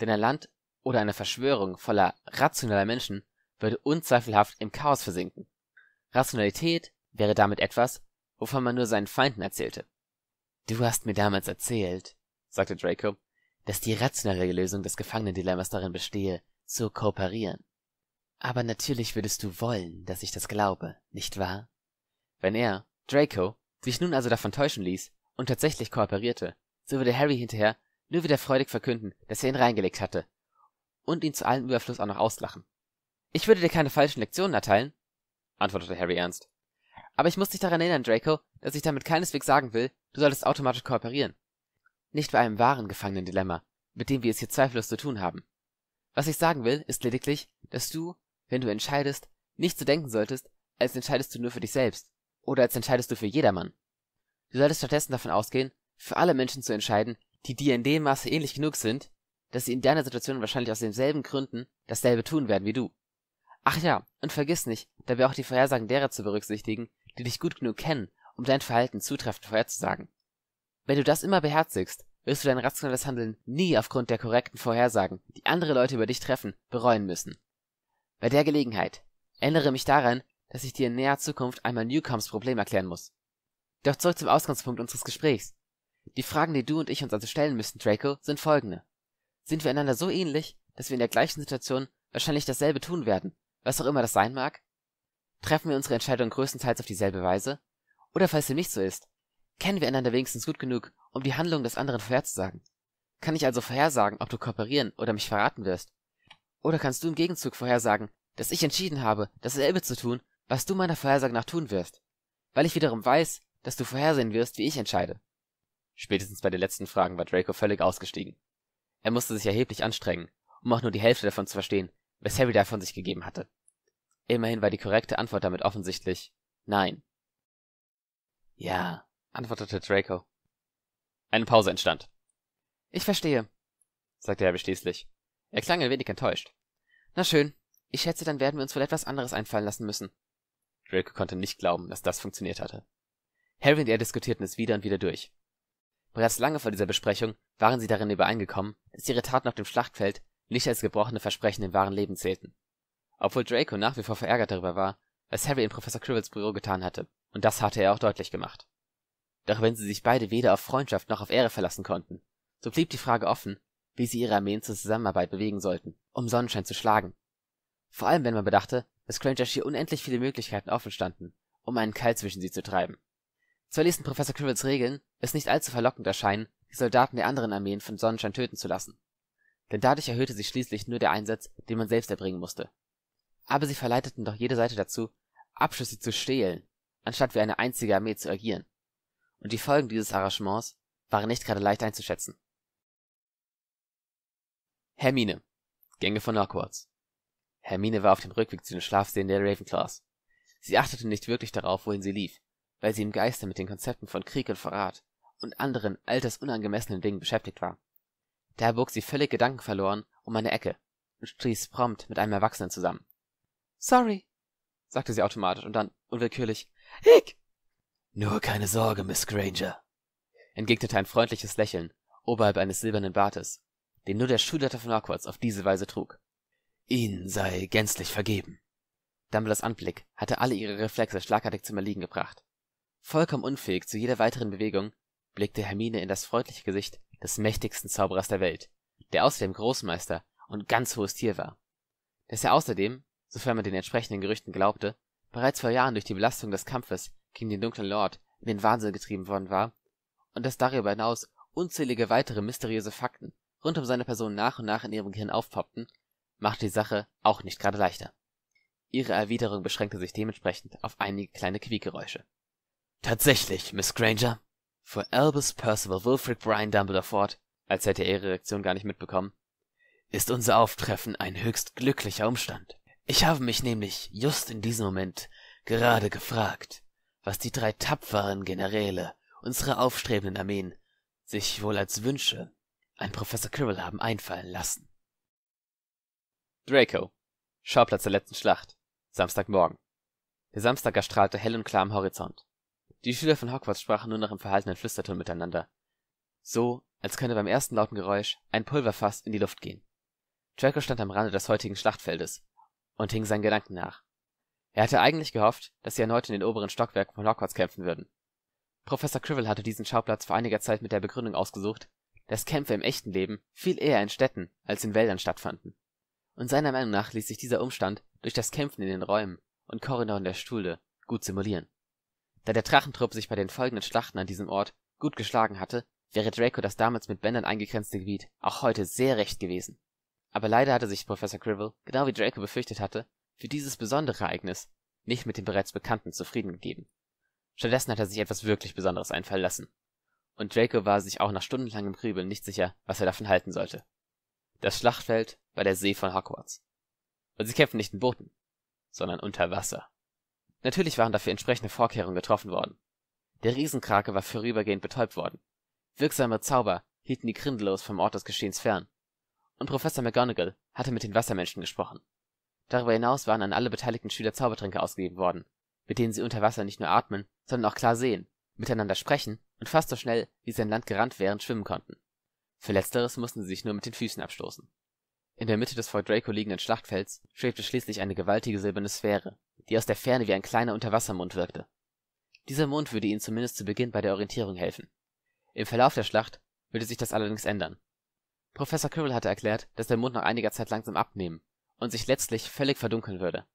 Denn ein Land oder eine Verschwörung voller rationaler Menschen würde unzweifelhaft im Chaos versinken. Rationalität, wäre damit etwas, wovon man nur seinen Feinden erzählte. Du hast mir damals erzählt, sagte Draco, dass die rationale Lösung des Gefangenendilemmas darin bestehe, zu kooperieren. Aber natürlich würdest du wollen, dass ich das glaube, nicht wahr? Wenn er, Draco, sich nun also davon täuschen ließ und tatsächlich kooperierte, so würde Harry hinterher nur wieder freudig verkünden, dass er ihn reingelegt hatte und ihn zu allem Überfluss auch noch auslachen. Ich würde dir keine falschen Lektionen erteilen, antwortete Harry ernst. Aber ich muss dich daran erinnern, Draco, dass ich damit keineswegs sagen will, du solltest automatisch kooperieren. Nicht bei einem wahren Gefangenendilemma, mit dem wir es hier zweifellos zu tun haben. Was ich sagen will, ist lediglich, dass du, wenn du entscheidest, nicht so denken solltest, als entscheidest du nur für dich selbst oder als entscheidest du für jedermann. Du solltest stattdessen davon ausgehen, für alle Menschen zu entscheiden, die dir in dem Maße ähnlich genug sind, dass sie in deiner Situation wahrscheinlich aus denselben Gründen dasselbe tun werden wie du. Ach ja, und vergiss nicht, dabei auch die Vorhersagen derer zu berücksichtigen, die dich gut genug kennen, um dein Verhalten zutreffend vorherzusagen. Wenn du das immer beherzigst, wirst du dein rationales Handeln nie aufgrund der korrekten Vorhersagen, die andere Leute über dich treffen, bereuen müssen. Bei der Gelegenheit erinnere mich daran, dass ich dir in näher Zukunft einmal Newcombs Problem erklären muss. Doch zurück zum Ausgangspunkt unseres Gesprächs. Die Fragen, die du und ich uns also stellen müssen, Draco, sind folgende. Sind wir einander so ähnlich, dass wir in der gleichen Situation wahrscheinlich dasselbe tun werden, was auch immer das sein mag? Treffen wir unsere Entscheidung größtenteils auf dieselbe Weise? Oder falls dem nicht so ist, kennen wir einander wenigstens gut genug, um die Handlung des anderen vorherzusagen? Kann ich also vorhersagen, ob du kooperieren oder mich verraten wirst? Oder kannst du im Gegenzug vorhersagen, dass ich entschieden habe, dasselbe zu tun, was du meiner Vorhersage nach tun wirst? Weil ich wiederum weiß, dass du vorhersehen wirst, wie ich entscheide. Spätestens bei den letzten Fragen war Draco völlig ausgestiegen. Er musste sich erheblich anstrengen, um auch nur die Hälfte davon zu verstehen, was Harry davon sich gegeben hatte. Immerhin war die korrekte Antwort damit offensichtlich Nein. Ja, antwortete Draco. Eine Pause entstand. Ich verstehe, sagte Harry schließlich. Er klang ein wenig enttäuscht. Na schön, ich schätze, dann werden wir uns wohl etwas anderes einfallen lassen müssen. Draco konnte nicht glauben, dass das funktioniert hatte. Harry und er diskutierten es wieder und wieder durch. Bereits lange vor dieser Besprechung waren sie darin übereingekommen, dass ihre Taten auf dem Schlachtfeld nicht als gebrochene Versprechen im wahren Leben zählten obwohl Draco nach wie vor verärgert darüber war, was Harry in Professor Quirrells Büro getan hatte, und das hatte er auch deutlich gemacht. Doch wenn sie sich beide weder auf Freundschaft noch auf Ehre verlassen konnten, so blieb die Frage offen, wie sie ihre Armeen zur Zusammenarbeit bewegen sollten, um Sonnenschein zu schlagen. Vor allem, wenn man bedachte, dass Granger hier unendlich viele Möglichkeiten offen standen, um einen Keil zwischen sie zu treiben. Zwar ließen Professor Quirrells Regeln es nicht allzu verlockend erscheinen, die Soldaten der anderen Armeen von Sonnenschein töten zu lassen. Denn dadurch erhöhte sich schließlich nur der Einsatz, den man selbst erbringen musste. Aber sie verleiteten doch jede Seite dazu, Abschüsse zu stehlen, anstatt wie eine einzige Armee zu agieren. Und die Folgen dieses Arrangements waren nicht gerade leicht einzuschätzen. Hermine Gänge von Hogwarts Hermine war auf dem Rückweg zu den Schlafsälen der Ravenclaws. Sie achtete nicht wirklich darauf, wohin sie lief, weil sie im Geiste mit den Konzepten von Krieg und Verrat und anderen altersunangemessenen Dingen beschäftigt war. Daher bog sie völlig gedankenverloren um eine Ecke und stieß prompt mit einem Erwachsenen zusammen. Sorry, sagte sie automatisch und dann unwillkürlich Hick. Nur keine Sorge, Miss Granger, entgegnete ein freundliches Lächeln oberhalb eines silbernen Bartes, den nur der Schulleiter von Hogwarts auf diese Weise trug. Ihnen sei gänzlich vergeben. Dumbledores Anblick hatte alle ihre Reflexe schlagartig zum Erliegen gebracht. Vollkommen unfähig zu jeder weiteren Bewegung, blickte Hermine in das freundliche Gesicht des mächtigsten Zauberers der Welt, der außerdem Großmeister und ganz hohes Tier war. Dass er außerdem sofern man den entsprechenden Gerüchten glaubte, bereits vor Jahren durch die Belastung des Kampfes gegen den Dunklen Lord in den Wahnsinn getrieben worden war und dass darüber hinaus unzählige weitere mysteriöse Fakten rund um seine Person nach und nach in ihrem Gehirn aufpoppten, machte die Sache auch nicht gerade leichter. Ihre Erwiderung beschränkte sich dementsprechend auf einige kleine Quiekgeräusche. Tatsächlich, Miss Granger, fuhr Albus Percival Wilfrid Brian Dumbledore fort, als hätte er ihre Reaktion gar nicht mitbekommen, ist unser Auftreffen ein höchst glücklicher Umstand. Ich habe mich nämlich just in diesem Moment gerade gefragt, was die drei tapferen Generäle unserer aufstrebenden Armeen sich wohl als Wünsche an Professor Quirrell haben einfallen lassen. Draco, Schauplatz der letzten Schlacht, Samstagmorgen. Der Samstag erstrahlte hell und klar am Horizont. Die Schüler von Hogwarts sprachen nur noch im verhaltenen Flüsterton miteinander. So, als könne beim ersten lauten Geräusch ein Pulverfass in die Luft gehen. Draco stand am Rande des heutigen Schlachtfeldes und hing seinen Gedanken nach. Er hatte eigentlich gehofft, dass sie erneut in den oberen Stockwerken von Hogwarts kämpfen würden. Professor Quirrell hatte diesen Schauplatz vor einiger Zeit mit der Begründung ausgesucht, dass Kämpfe im echten Leben viel eher in Städten als in Wäldern stattfanden. Und seiner Meinung nach ließ sich dieser Umstand durch das Kämpfen in den Räumen und Korridoren der Stühle gut simulieren. Da der Drachentrupp sich bei den folgenden Schlachten an diesem Ort gut geschlagen hatte, wäre Draco das damals mit Bändern eingegrenzte Gebiet auch heute sehr recht gewesen aber leider hatte sich Professor Quirrell, genau wie Draco befürchtet hatte, für dieses besondere Ereignis nicht mit dem bereits Bekannten zufrieden gegeben. Stattdessen hat er sich etwas wirklich Besonderes einfallen lassen. Und Draco war sich auch nach stundenlangem Grübeln nicht sicher, was er davon halten sollte. Das Schlachtfeld war der See von Hogwarts. Und sie kämpften nicht in Booten, sondern unter Wasser. Natürlich waren dafür entsprechende Vorkehrungen getroffen worden. Der Riesenkrake war vorübergehend betäubt worden. Wirksame Zauber hielten die Grindelos vom Ort des Geschehens fern und Professor McGonagall hatte mit den Wassermenschen gesprochen. Darüber hinaus waren an alle beteiligten Schüler Zaubertränke ausgegeben worden, mit denen sie unter Wasser nicht nur atmen, sondern auch klar sehen, miteinander sprechen und fast so schnell, wie sie an Land gerannt wären, schwimmen konnten. Für letzteres mussten sie sich nur mit den Füßen abstoßen. In der Mitte des vor Draco liegenden Schlachtfelds schwebte schließlich eine gewaltige silberne Sphäre, die aus der Ferne wie ein kleiner Unterwassermond wirkte. Dieser Mond würde ihnen zumindest zu Beginn bei der Orientierung helfen. Im Verlauf der Schlacht würde sich das allerdings ändern Professor Quirrell hatte erklärt, dass der Mond nach einiger Zeit langsam abnehmen und sich letztlich völlig verdunkeln würde.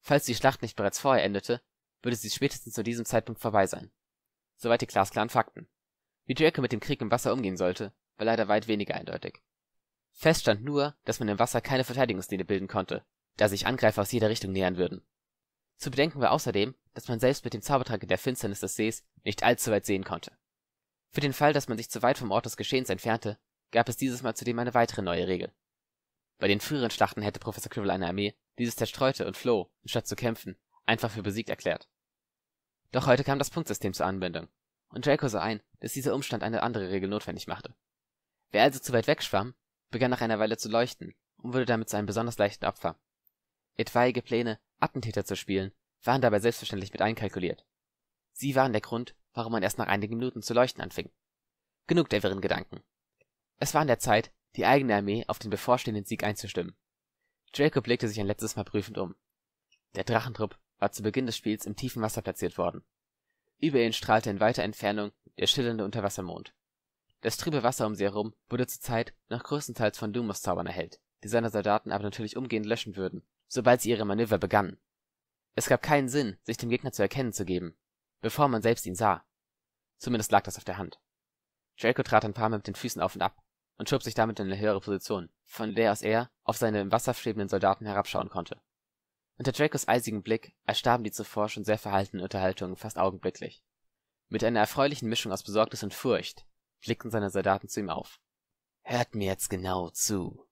Falls die Schlacht nicht bereits vorher endete, würde sie spätestens zu diesem Zeitpunkt vorbei sein. Soweit die glasklaren Fakten. Wie Draco mit dem Krieg im Wasser umgehen sollte, war leider weit weniger eindeutig. Fest stand nur, dass man im Wasser keine Verteidigungslinie bilden konnte, da sich Angreifer aus jeder Richtung nähern würden. Zu bedenken war außerdem, dass man selbst mit dem Zaubertrank in der Finsternis des Sees nicht allzu weit sehen konnte. Für den Fall, dass man sich zu weit vom Ort des Geschehens entfernte, gab es dieses Mal zudem eine weitere neue Regel. Bei den früheren Schlachten hätte Professor Quirrell eine Armee, die sich zerstreute und floh, anstatt zu kämpfen, einfach für besiegt erklärt. Doch heute kam das Punktsystem zur Anwendung, und Draco sah ein, dass dieser Umstand eine andere Regel notwendig machte. Wer also zu weit wegschwamm, begann nach einer Weile zu leuchten und wurde damit zu einem besonders leichten Opfer. Etwaige Pläne, Attentäter zu spielen, waren dabei selbstverständlich mit einkalkuliert. Sie waren der Grund, warum man erst nach einigen Minuten zu leuchten anfing. Genug der wirren Gedanken. Es war an der Zeit, die eigene Armee auf den bevorstehenden Sieg einzustimmen. Draco blickte sich ein letztes Mal prüfend um. Der Drachentrupp war zu Beginn des Spiels im tiefen Wasser platziert worden. Über ihnen strahlte in weiter Entfernung der schillernde Unterwassermond. Das trübe Wasser um sie herum wurde zur Zeit noch größtenteils von Lumos Zaubern erhellt, die seine Soldaten aber natürlich umgehend löschen würden, sobald sie ihre Manöver begannen. Es gab keinen Sinn, sich dem Gegner zu erkennen zu geben, bevor man selbst ihn sah. Zumindest lag das auf der Hand. Draco trat ein paar Mal mit den Füßen auf und ab, und schob sich damit in eine höhere Position, von der aus er auf seine im Wasser schwebenden Soldaten herabschauen konnte. Unter Dracos eisigem Blick erstarben die zuvor schon sehr verhaltenen Unterhaltungen fast augenblicklich. Mit einer erfreulichen Mischung aus Besorgnis und Furcht blickten seine Soldaten zu ihm auf. »Hört mir jetzt genau zu«,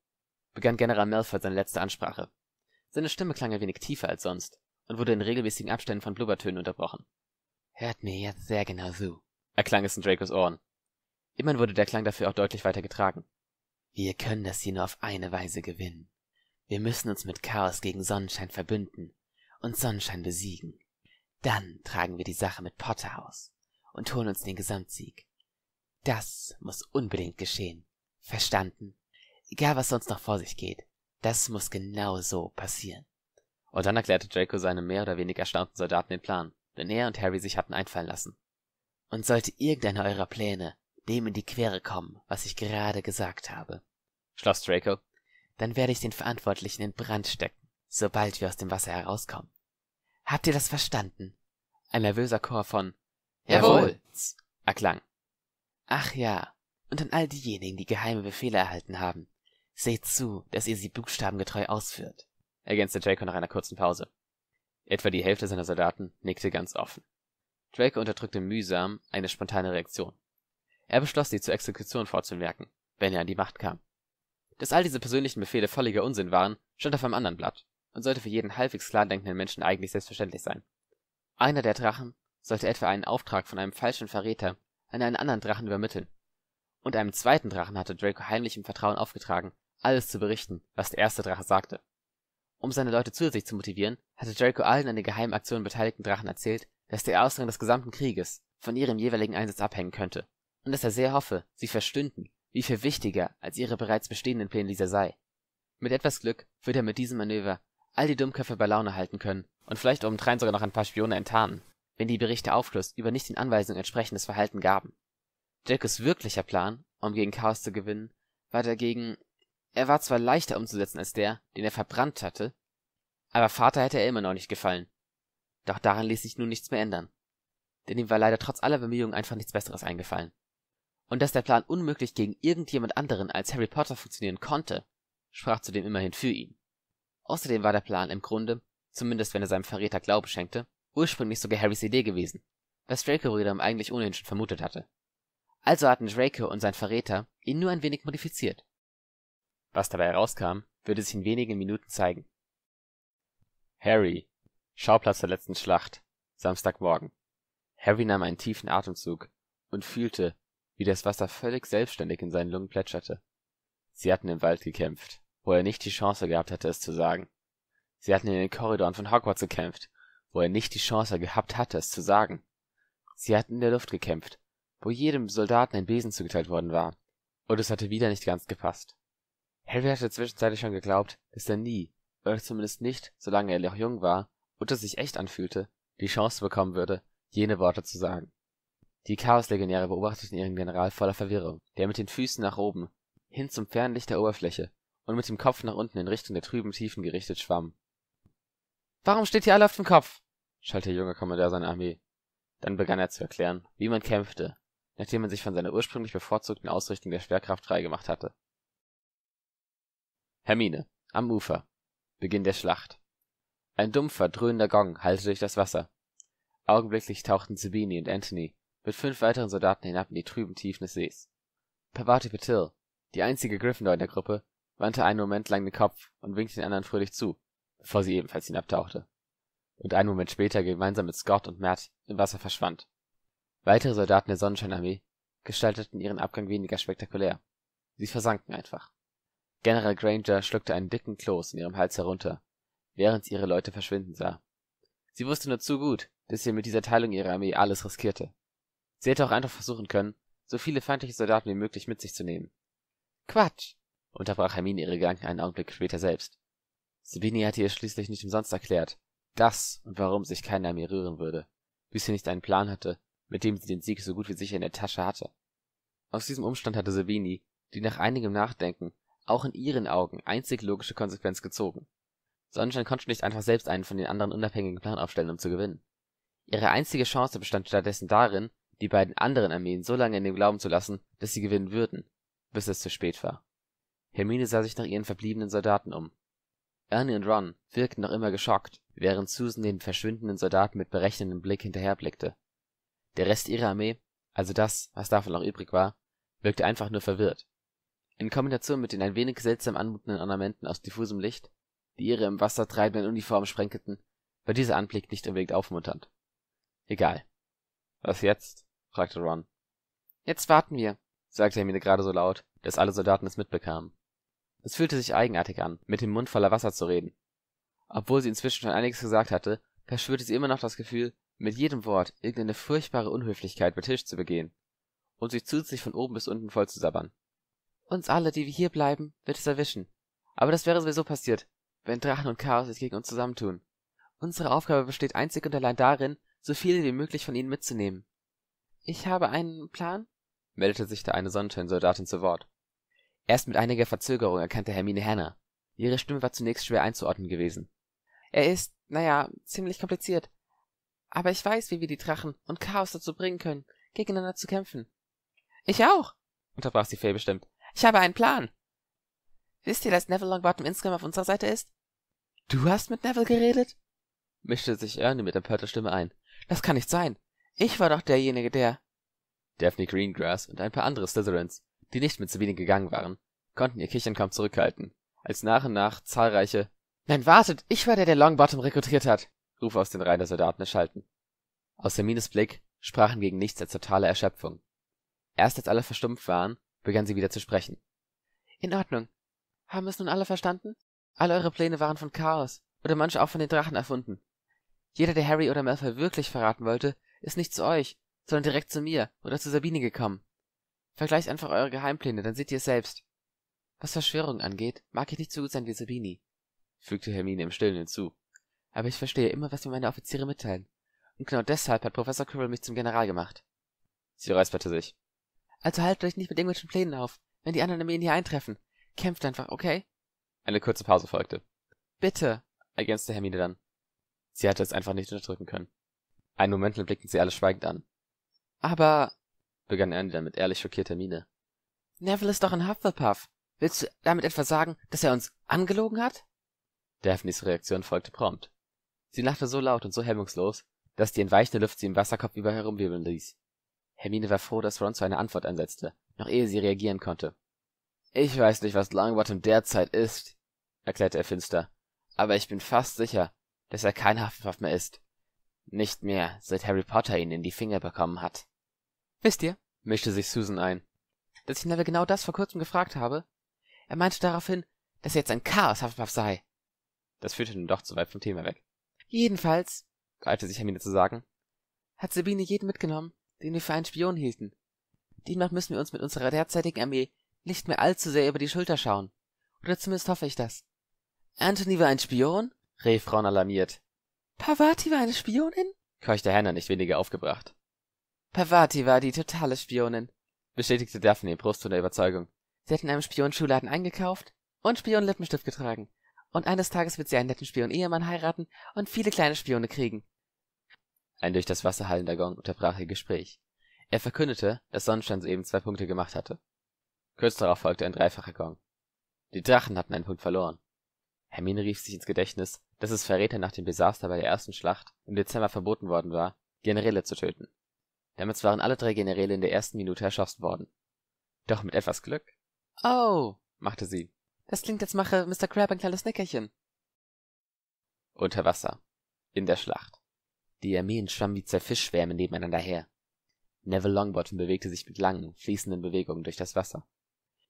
begann General Melford seine letzte Ansprache. Seine Stimme klang ein wenig tiefer als sonst und wurde in regelmäßigen Abständen von Blubbertönen unterbrochen. »Hört mir jetzt sehr genau zu«, erklang es in Dracos Ohren. Immerhin wurde der Klang dafür auch deutlich weiter getragen. Wir können das hier nur auf eine Weise gewinnen. Wir müssen uns mit Chaos gegen Sonnenschein verbünden und Sonnenschein besiegen. Dann tragen wir die Sache mit Potter aus und holen uns den Gesamtsieg. Das muss unbedingt geschehen. Verstanden? Egal was sonst noch vor sich geht, das muss genau so passieren. Und dann erklärte Draco seinem mehr oder weniger erstaunten Soldaten den Plan, den er und Harry sich hatten einfallen lassen. Und sollte irgendeiner eurer Pläne dem in die Quere kommen, was ich gerade gesagt habe, schloss Draco. Dann werde ich den Verantwortlichen in Brand stecken, sobald wir aus dem Wasser herauskommen. Habt ihr das verstanden? Ein nervöser Chor von Jawohl erklang. Ach ja, und an all diejenigen, die geheime Befehle erhalten haben, seht zu, dass ihr sie buchstabengetreu ausführt, ergänzte Draco nach einer kurzen Pause. Etwa die Hälfte seiner Soldaten nickte ganz offen. Draco unterdrückte mühsam eine spontane Reaktion. Er beschloss, sie zur Exekution vorzumerken, wenn er an die Macht kam. Dass all diese persönlichen Befehle völliger Unsinn waren, stand auf einem anderen Blatt und sollte für jeden halbwegs klar denkenden Menschen eigentlich selbstverständlich sein. Einer der Drachen sollte etwa einen Auftrag von einem falschen Verräter an einen anderen Drachen übermitteln. Und einem zweiten Drachen hatte Draco heimlich im Vertrauen aufgetragen, alles zu berichten, was der erste Drache sagte. Um seine Leute zu sich zu motivieren, hatte Draco allen an den geheimen Aktionen beteiligten Drachen erzählt, dass der Ausgang des gesamten Krieges von ihrem jeweiligen Einsatz abhängen könnte und dass er sehr hoffe, sie verstünden, wie viel wichtiger als ihre bereits bestehenden Pläne dieser sei. Mit etwas Glück wird er mit diesem Manöver all die Dummköpfe bei Laune halten können und vielleicht obendrein sogar noch ein paar Spione enttarnen, wenn die Berichte Aufschluss über nicht den Anweisungen entsprechendes Verhalten gaben. Jackos wirklicher Plan, um gegen Chaos zu gewinnen, war dagegen er war zwar leichter umzusetzen als der, den er verbrannt hatte, aber Vater hätte er immer noch nicht gefallen. Doch daran ließ sich nun nichts mehr ändern. Denn ihm war leider trotz aller Bemühungen einfach nichts Besseres eingefallen und dass der Plan unmöglich gegen irgendjemand anderen als Harry Potter funktionieren konnte, sprach zudem immerhin für ihn. Außerdem war der Plan im Grunde, zumindest wenn er seinem Verräter Glaube schenkte, ursprünglich sogar Harrys Idee gewesen, was Draco wiederum eigentlich ohnehin schon vermutet hatte. Also hatten Draco und sein Verräter ihn nur ein wenig modifiziert. Was dabei herauskam, würde sich in wenigen Minuten zeigen. Harry, Schauplatz der letzten Schlacht, Samstagmorgen. Harry nahm einen tiefen Atemzug und fühlte, wie das Wasser völlig selbständig in seinen Lungen plätscherte. Sie hatten im Wald gekämpft, wo er nicht die Chance gehabt hatte, es zu sagen. Sie hatten in den Korridoren von Hogwarts gekämpft, wo er nicht die Chance gehabt hatte, es zu sagen. Sie hatten in der Luft gekämpft, wo jedem Soldaten ein Besen zugeteilt worden war, und es hatte wieder nicht ganz gepasst. Harry hatte zwischenzeitlich schon geglaubt, dass er nie, oder zumindest nicht, solange er noch jung war und es sich echt anfühlte, die Chance bekommen würde, jene Worte zu sagen die Chaos-Legionäre beobachteten ihren General voller Verwirrung, der mit den Füßen nach oben, hin zum fernen Licht der Oberfläche, und mit dem Kopf nach unten in Richtung der trüben Tiefen gerichtet schwamm. Warum steht ihr alle auf dem Kopf? schallte der junge Kommandeur seiner Armee. Dann begann er zu erklären, wie man kämpfte, nachdem man sich von seiner ursprünglich bevorzugten Ausrichtung der Schwerkraft freigemacht hatte. Hermine, am Ufer. Beginn der Schlacht. Ein dumpfer, dröhnender Gong hallte durch das Wasser. Augenblicklich tauchten Sabini und Anthony mit fünf weiteren Soldaten hinab in die trüben Tiefen des Sees. Pavati Patil, die einzige Gryffindor in der Gruppe, wandte einen Moment lang den Kopf und winkte den anderen fröhlich zu, bevor sie ebenfalls hinabtauchte und einen Moment später gemeinsam mit Scott und Matt im Wasser verschwand. Weitere Soldaten der Sonnenscheinarmee gestalteten ihren Abgang weniger spektakulär. Sie versanken einfach. General Granger schluckte einen dicken Kloß in ihrem Hals herunter, während sie ihre Leute verschwinden sah. Sie wusste nur zu gut, dass sie mit dieser Teilung ihrer Armee alles riskierte. Sie hätte auch einfach versuchen können, so viele feindliche Soldaten wie möglich mit sich zu nehmen. Quatsch, unterbrach Hermine ihre Gedanken einen Augenblick später selbst. Sabine hatte ihr schließlich nicht umsonst erklärt, dass und warum sich keiner mehr rühren würde, bis sie nicht einen Plan hatte, mit dem sie den Sieg so gut wie sicher in der Tasche hatte. Aus diesem Umstand hatte Sabini, die nach einigem Nachdenken, auch in ihren Augen einzig logische Konsequenz gezogen. Sonnenschein konnte nicht einfach selbst einen von den anderen unabhängigen Plan aufstellen, um zu gewinnen. Ihre einzige Chance bestand stattdessen darin, die beiden anderen Armeen so lange in dem Glauben zu lassen, dass sie gewinnen würden, bis es zu spät war. Hermine sah sich nach ihren verbliebenen Soldaten um. Ernie und Ron wirkten noch immer geschockt, während Susan den verschwindenden Soldaten mit berechnendem Blick hinterherblickte. Der Rest ihrer Armee, also das, was davon noch übrig war, wirkte einfach nur verwirrt. In Kombination mit den ein wenig seltsam anmutenden Ornamenten aus diffusem Licht, die ihre im Wasser treibenden Uniformen sprenkelten, war dieser Anblick nicht unbedingt aufmunternd. Egal. Was jetzt? fragte Ron. Jetzt warten wir, sagte Hermine gerade so laut, dass alle Soldaten es mitbekamen. Es fühlte sich eigenartig an, mit dem Mund voller Wasser zu reden. Obwohl sie inzwischen schon einiges gesagt hatte, verschwörte sie immer noch das Gefühl, mit jedem Wort irgendeine furchtbare Unhöflichkeit bei Tisch zu begehen und sich zusätzlich von oben bis unten vollzusabbern. Uns alle, die wir hier bleiben, wird es erwischen. Aber das wäre sowieso passiert, wenn Drachen und Chaos sich gegen uns zusammentun. Unsere Aufgabe besteht einzig und allein darin, so viele wie möglich von ihnen mitzunehmen. Ich habe einen Plan, meldete sich der eine Sonnenscheinsoldatin zu Wort. Erst mit einiger Verzögerung erkannte Hermine Hannah. Ihre Stimme war zunächst schwer einzuordnen gewesen. Er ist, na ja, ziemlich kompliziert. Aber ich weiß, wie wir die Drachen und Chaos dazu bringen können, gegeneinander zu kämpfen. Ich auch, unterbrach sie Fay bestimmt. Ich habe einen Plan. Wisst ihr, dass Neville Longbottom insgeheim auf unserer Seite ist? Du hast mit Neville geredet? mischte sich Ernie mit empörter Stimme ein. Das kann nicht sein. Ich war doch derjenige, der... Daphne Greengrass und ein paar andere Slytherins, die nicht mit Sabine gegangen waren, konnten ihr Kichern kaum zurückhalten, als nach und nach zahlreiche Nein, wartet, ich war der, der Longbottom rekrutiert hat, Rufe aus den Reihen der Soldaten erschallten. Aus Hermines Blick sprachen gegen nichts als totale Erschöpfung. Erst als alle verstummt waren, begann sie wieder zu sprechen. In Ordnung. Haben es nun alle verstanden? Alle eure Pläne waren von Chaos oder manche auch von den Drachen erfunden. Jeder, der Harry oder Malfoy wirklich verraten wollte, ist nicht zu euch, sondern direkt zu mir oder zu Sabine gekommen. Vergleicht einfach eure Geheimpläne, dann seht ihr es selbst. Was Verschwörungen angeht, mag ich nicht so gut sein wie Sabini, fügte Hermine im Stillen hinzu. Aber ich verstehe immer, was mir meine Offiziere mitteilen. Und genau deshalb hat Professor Quirrell mich zum General gemacht. Sie räusperte sich. Also haltet euch nicht mit irgendwelchen Plänen auf, wenn die anderen Armeen hier eintreffen. Kämpft einfach, okay? Eine kurze Pause folgte. Bitte, ergänzte Hermine dann. Sie hatte es einfach nicht unterdrücken können. Einen Moment lang blickten sie alle schweigend an. Aber, begann Andy dann mit ehrlich schockierter Miene. Neville ist doch ein Hufflepuff. Willst du damit etwa sagen, dass er uns angelogen hat? Daphnes Reaktion folgte prompt. Sie lachte so laut und so hemmungslos, dass die entweichende Luft sie im Wasserkopf über herumwirbeln ließ. Hermine war froh, dass Ron zu einer Antwort ansetzte, noch ehe sie reagieren konnte. Ich weiß nicht, was Longbottom derzeit ist, erklärte er finster, aber ich bin fast sicher, dass er kein Hufflepuff mehr ist. Nicht mehr, seit Harry Potter ihn in die Finger bekommen hat. Wisst ihr, mischte sich Susan ein, dass ich Neville genau das vor kurzem gefragt habe? Er meinte daraufhin, dass er jetzt ein Chaos Hufflepuff sei. Das führte nun doch zu weit vom Thema weg. Jedenfalls, eilte sich Hermine zu sagen, hat Sabine jeden mitgenommen, den wir für einen Spion hielten. Demnach müssen wir uns mit unserer derzeitigen Armee nicht mehr allzu sehr über die Schulter schauen. Oder zumindest hoffe ich das. Anthony war ein Spion? rief Ron alarmiert. Parvati war eine Spionin? keuchte Hannah nicht weniger aufgebracht. Parvati war die totale Spionin, bestätigte Daphne Brust von der Überzeugung. Sie hat in einem spion eingekauft und Spion-Lippenstift getragen. Und eines Tages wird sie einen netten Spion-Ehemann heiraten und viele kleine Spione kriegen. Ein durch das Wasser hallender Gong unterbrach ihr Gespräch. Er verkündete, dass Sonnenschein soeben zwei Punkte gemacht hatte. Kurz darauf folgte ein dreifacher Gong. Die Drachen hatten einen Punkt verloren. Hermine rief sich ins Gedächtnis, dass es Verräter nach dem Desaster bei der ersten Schlacht im Dezember verboten worden war, Generäle zu töten. Damit waren alle drei Generäle in der ersten Minute erschossen worden. Doch mit etwas Glück „ Oh “machte sie. „ Das klingt, als mache Mr. Crab ein kleines Nickerchen. Unter Wasser. In der Schlacht. Die Armeen schwammen wie zwei Fischschwärme nebeneinander her. Neville Longbottom bewegte sich mit langen, fließenden Bewegungen durch das Wasser.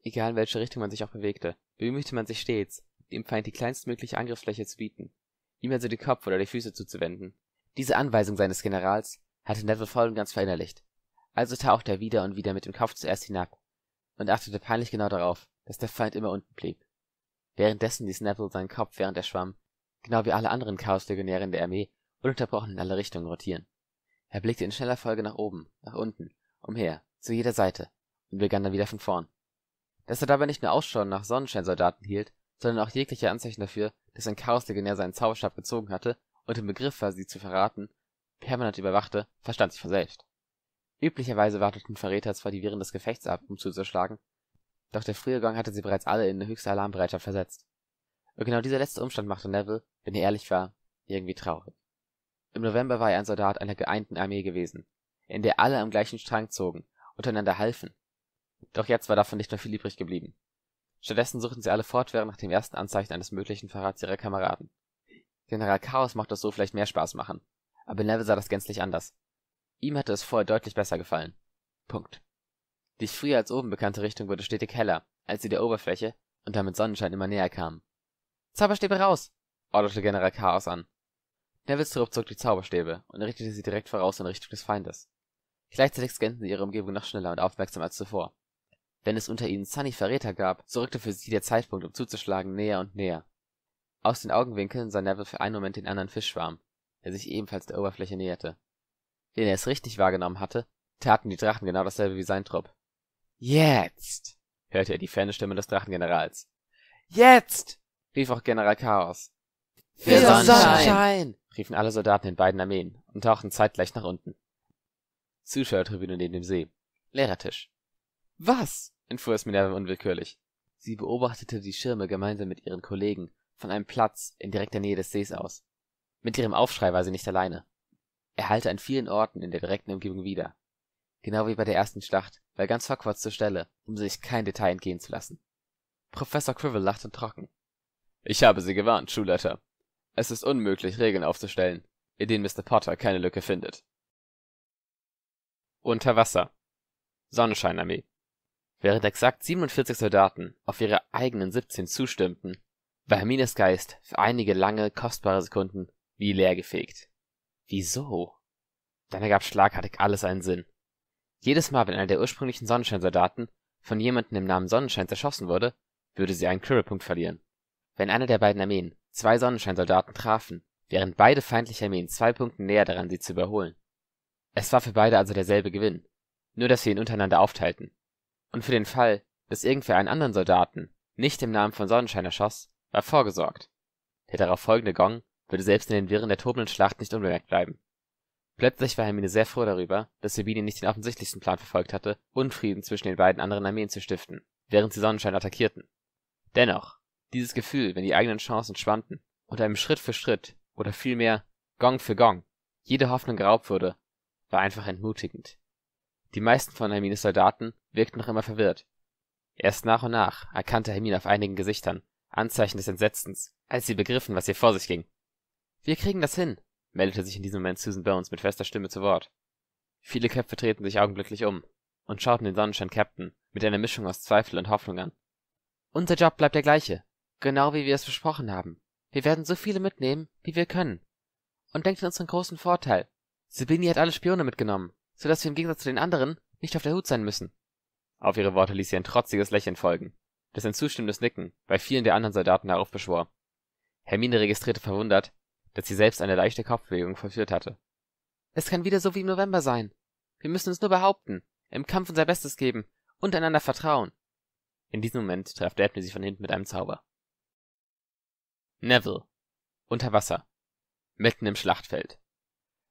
Egal in welche Richtung man sich auch bewegte, bemühte man sich stets, dem Feind die kleinstmögliche Angriffsfläche zu bieten ihm also den Kopf oder die Füße zuzuwenden. Diese Anweisung seines Generals hatte Neville voll und ganz verinnerlicht, also tauchte er wieder und wieder mit dem Kopf zuerst hinab und achtete peinlich genau darauf, dass der Feind immer unten blieb. Währenddessen ließ Neville seinen Kopf, während er schwamm, genau wie alle anderen Chaoslegionäre in der Armee, ununterbrochen in alle Richtungen rotieren. Er blickte in schneller Folge nach oben, nach unten, umher, zu jeder Seite und begann dann wieder von vorn. Dass er dabei nicht nur Ausschau nach Sonnenscheinsoldaten hielt, sondern auch jegliche Anzeichen dafür, dass ein Chaos-Legionär seinen Zauberstab gezogen hatte und im Begriff war, sie zu verraten, permanent überwachte, verstand sich von selbst. Üblicherweise warteten Verräter zwar die während des Gefechts ab, um zuzuschlagen, doch der frühe Gang hatte sie bereits alle in höchste Alarmbereitschaft versetzt. Und genau dieser letzte Umstand machte Neville, wenn er ehrlich war, irgendwie traurig. Im November war er ein Soldat einer geeinten Armee gewesen, in der alle am gleichen Strang zogen, untereinander halfen. Doch jetzt war davon nicht mehr viel übrig geblieben Stattdessen suchten sie alle fortwährend nach dem ersten Anzeichen eines möglichen Verrats ihrer Kameraden. General Chaos mochte es so vielleicht mehr Spaß machen, aber Neville sah das gänzlich anders. Ihm hätte es vorher deutlich besser gefallen. Punkt. Die früher als oben bekannte Richtung wurde stetig heller, als sie der Oberfläche und damit Sonnenschein immer näher kamen. Zauberstäbe raus! orderte General Chaos an. Neville Strip zog die Zauberstäbe und richtete sie direkt voraus in Richtung des Feindes. Gleichzeitig scannten sie ihre Umgebung noch schneller und aufmerksamer als zuvor wenn es unter ihnen Sunny Verräter gab, so rückte für sie der Zeitpunkt, um zuzuschlagen, näher und näher. Aus den Augenwinkeln sah Neville für einen Moment den anderen Fischschwarm, der sich ebenfalls der Oberfläche näherte. Den er es richtig wahrgenommen hatte, taten die Drachen genau dasselbe wie sein Trupp. Jetzt! hörte er die ferne Stimme des Drachengenerals. Jetzt! rief auch General Chaos. Für, für Sonnenschein! Sonnenschein! riefen alle Soldaten in beiden Armeen und tauchten zeitgleich nach unten. Zuschauertribüne neben dem See. Lehrertisch. Was? entfuhr es Minerva unwillkürlich. Sie beobachtete die Schirme gemeinsam mit ihren Kollegen von einem Platz in direkter Nähe des Sees aus. Mit ihrem Aufschrei war sie nicht alleine. Er hallte an vielen Orten in der direkten Umgebung wieder. Genau wie bei der ersten Schlacht war er ganz Hogwarts zur Stelle, um sich kein Detail entgehen zu lassen. Professor Quirrell lachte trocken. Ich habe Sie gewarnt, Schulleiter. Es ist unmöglich, Regeln aufzustellen, in denen Mr. Potter keine Lücke findet. Unter Wasser. Sonnenscheinarmee. Während exakt 47 Soldaten auf ihre eigenen 17 zustimmten, war Hermines Geist für einige lange, kostbare Sekunden wie leergefegt. Wieso? Dann ergab schlagartig alles einen Sinn. Jedes Mal, wenn einer der ursprünglichen Sonnenscheinsoldaten von jemandem im Namen Sonnenschein zerschossen wurde, würde sie einen Quirrell-Punkt verlieren. Wenn einer der beiden Armeen zwei Sonnenscheinsoldaten trafen, wären beide feindliche Armeen zwei Punkten näher daran, sie zu überholen. Es war für beide also derselbe Gewinn, nur dass sie ihn untereinander aufteilten und für den Fall, dass irgendwer einen anderen Soldaten nicht im Namen von Sonnenschein erschoss, war vorgesorgt. Der darauf folgende Gong würde selbst in den Wirren der tobenden Schlacht nicht unbemerkt bleiben. Plötzlich war Hermine sehr froh darüber, dass Sabine nicht den offensichtlichsten Plan verfolgt hatte, Unfrieden zwischen den beiden anderen Armeen zu stiften, während sie Sonnenschein attackierten. Dennoch, dieses Gefühl, wenn die eigenen Chancen schwanden und einem Schritt für Schritt oder vielmehr Gong für Gong jede Hoffnung geraubt wurde, war einfach entmutigend. Die meisten von Hermines Soldaten wirkten noch immer verwirrt. Erst nach und nach erkannte Hermine auf einigen Gesichtern Anzeichen des Entsetzens, als sie begriffen, was hier vor sich ging. Wir kriegen das hin, meldete sich in diesem Moment Susan Bones mit fester Stimme zu Wort. Viele Köpfe drehten sich augenblicklich um und schauten den Sonnenschein-Captain mit einer Mischung aus Zweifel und Hoffnung an. Unser Job bleibt der gleiche, genau wie wir es besprochen haben. Wir werden so viele mitnehmen, wie wir können. Und denkt an unseren großen Vorteil. Sabini hat alle Spione mitgenommen so dass wir im Gegensatz zu den anderen nicht auf der Hut sein müssen. Auf ihre Worte ließ sie ein trotziges Lächeln folgen, das ein zustimmendes Nicken bei vielen der anderen Soldaten darauf beschwor. Hermine registrierte verwundert, dass sie selbst eine leichte Kopfbewegung vollführt hatte. Es kann wieder so wie im November sein. Wir müssen uns nur behaupten, im Kampf unser Bestes geben und einander vertrauen. In diesem Moment traf Daphne sie von hinten mit einem Zauber. Neville. Unter Wasser. Mitten im Schlachtfeld.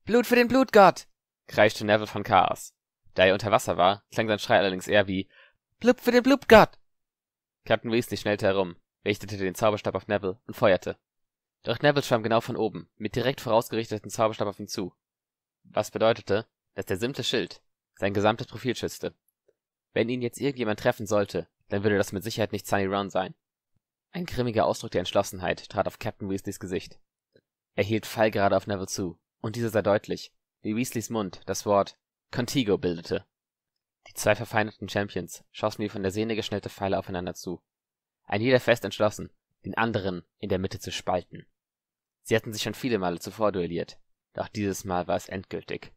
Blut für den Blutgott! kreischte Neville von Chaos. Da er unter Wasser war, klang sein Schrei allerdings eher wie Blub für den Blubgott! Captain Weasley schnellte herum, richtete den Zauberstab auf Neville und feuerte. Doch Neville schwamm genau von oben, mit direkt vorausgerichteten Zauberstab auf ihn zu. Was bedeutete, dass der simple Schild sein gesamtes Profil schützte. Wenn ihn jetzt irgendjemand treffen sollte, dann würde das mit Sicherheit nicht Sunny Round sein. Ein grimmiger Ausdruck der Entschlossenheit trat auf Captain Weasleys Gesicht. Er hielt fallgerade auf Neville zu, und dieser sah deutlich, wie Weasleys Mund das Wort Contigo bildete. Die zwei verfeindeten Champions schossen wie von der Sehne geschnellte Pfeile aufeinander zu, ein jeder fest entschlossen, den anderen in der Mitte zu spalten. Sie hatten sich schon viele Male zuvor duelliert, doch dieses Mal war es endgültig.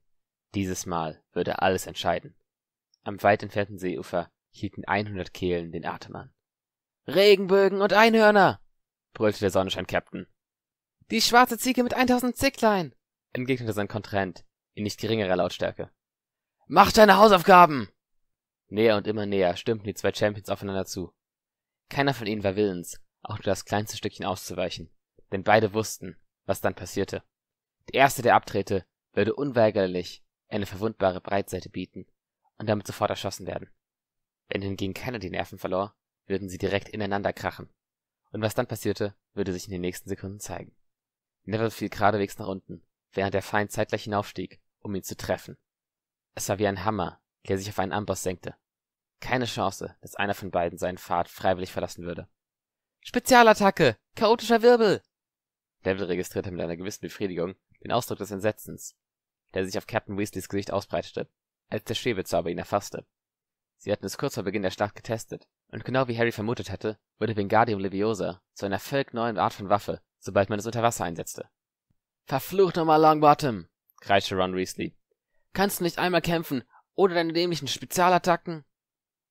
Dieses Mal würde alles entscheiden. Am weit entfernten Seeufer hielten 100 Kehlen den Atem an. Regenbögen und Einhörner! brüllte der Sonnenschein-Captain. Die schwarze Ziege mit 1000 Zicklein! entgegnete sein Kontrahent, in nicht geringerer Lautstärke. Mach deine Hausaufgaben! Näher und immer näher stürmten die zwei Champions aufeinander zu. Keiner von ihnen war willens, auch nur das kleinste Stückchen auszuweichen, denn beide wussten, was dann passierte. Der erste, der abtrete, würde unweigerlich eine verwundbare Breitseite bieten und damit sofort erschossen werden. Wenn hingegen keiner die Nerven verlor, würden sie direkt ineinander krachen. Und was dann passierte, würde sich in den nächsten Sekunden zeigen. Neville fiel geradewegs nach unten während der Feind zeitgleich hinaufstieg, um ihn zu treffen. Es war wie ein Hammer, der sich auf einen Amboss senkte. Keine Chance, dass einer von beiden seinen Pfad freiwillig verlassen würde. Spezialattacke! Chaotischer Wirbel! Neville registrierte mit einer gewissen Befriedigung den Ausdruck des Entsetzens, der sich auf Captain Weasleys Gesicht ausbreitete, als der Schwebezauber ihn erfasste. Sie hatten es kurz vor Beginn der Schlacht getestet, und genau wie Harry vermutet hatte, wurde Wingardium Leviosa zu einer völlig neuen Art von Waffe, sobald man es unter Wasser einsetzte. Verflucht nochmal Longbottom, kreischte Ron Weasley. Kannst du nicht einmal kämpfen, ohne deine dämlichen Spezialattacken?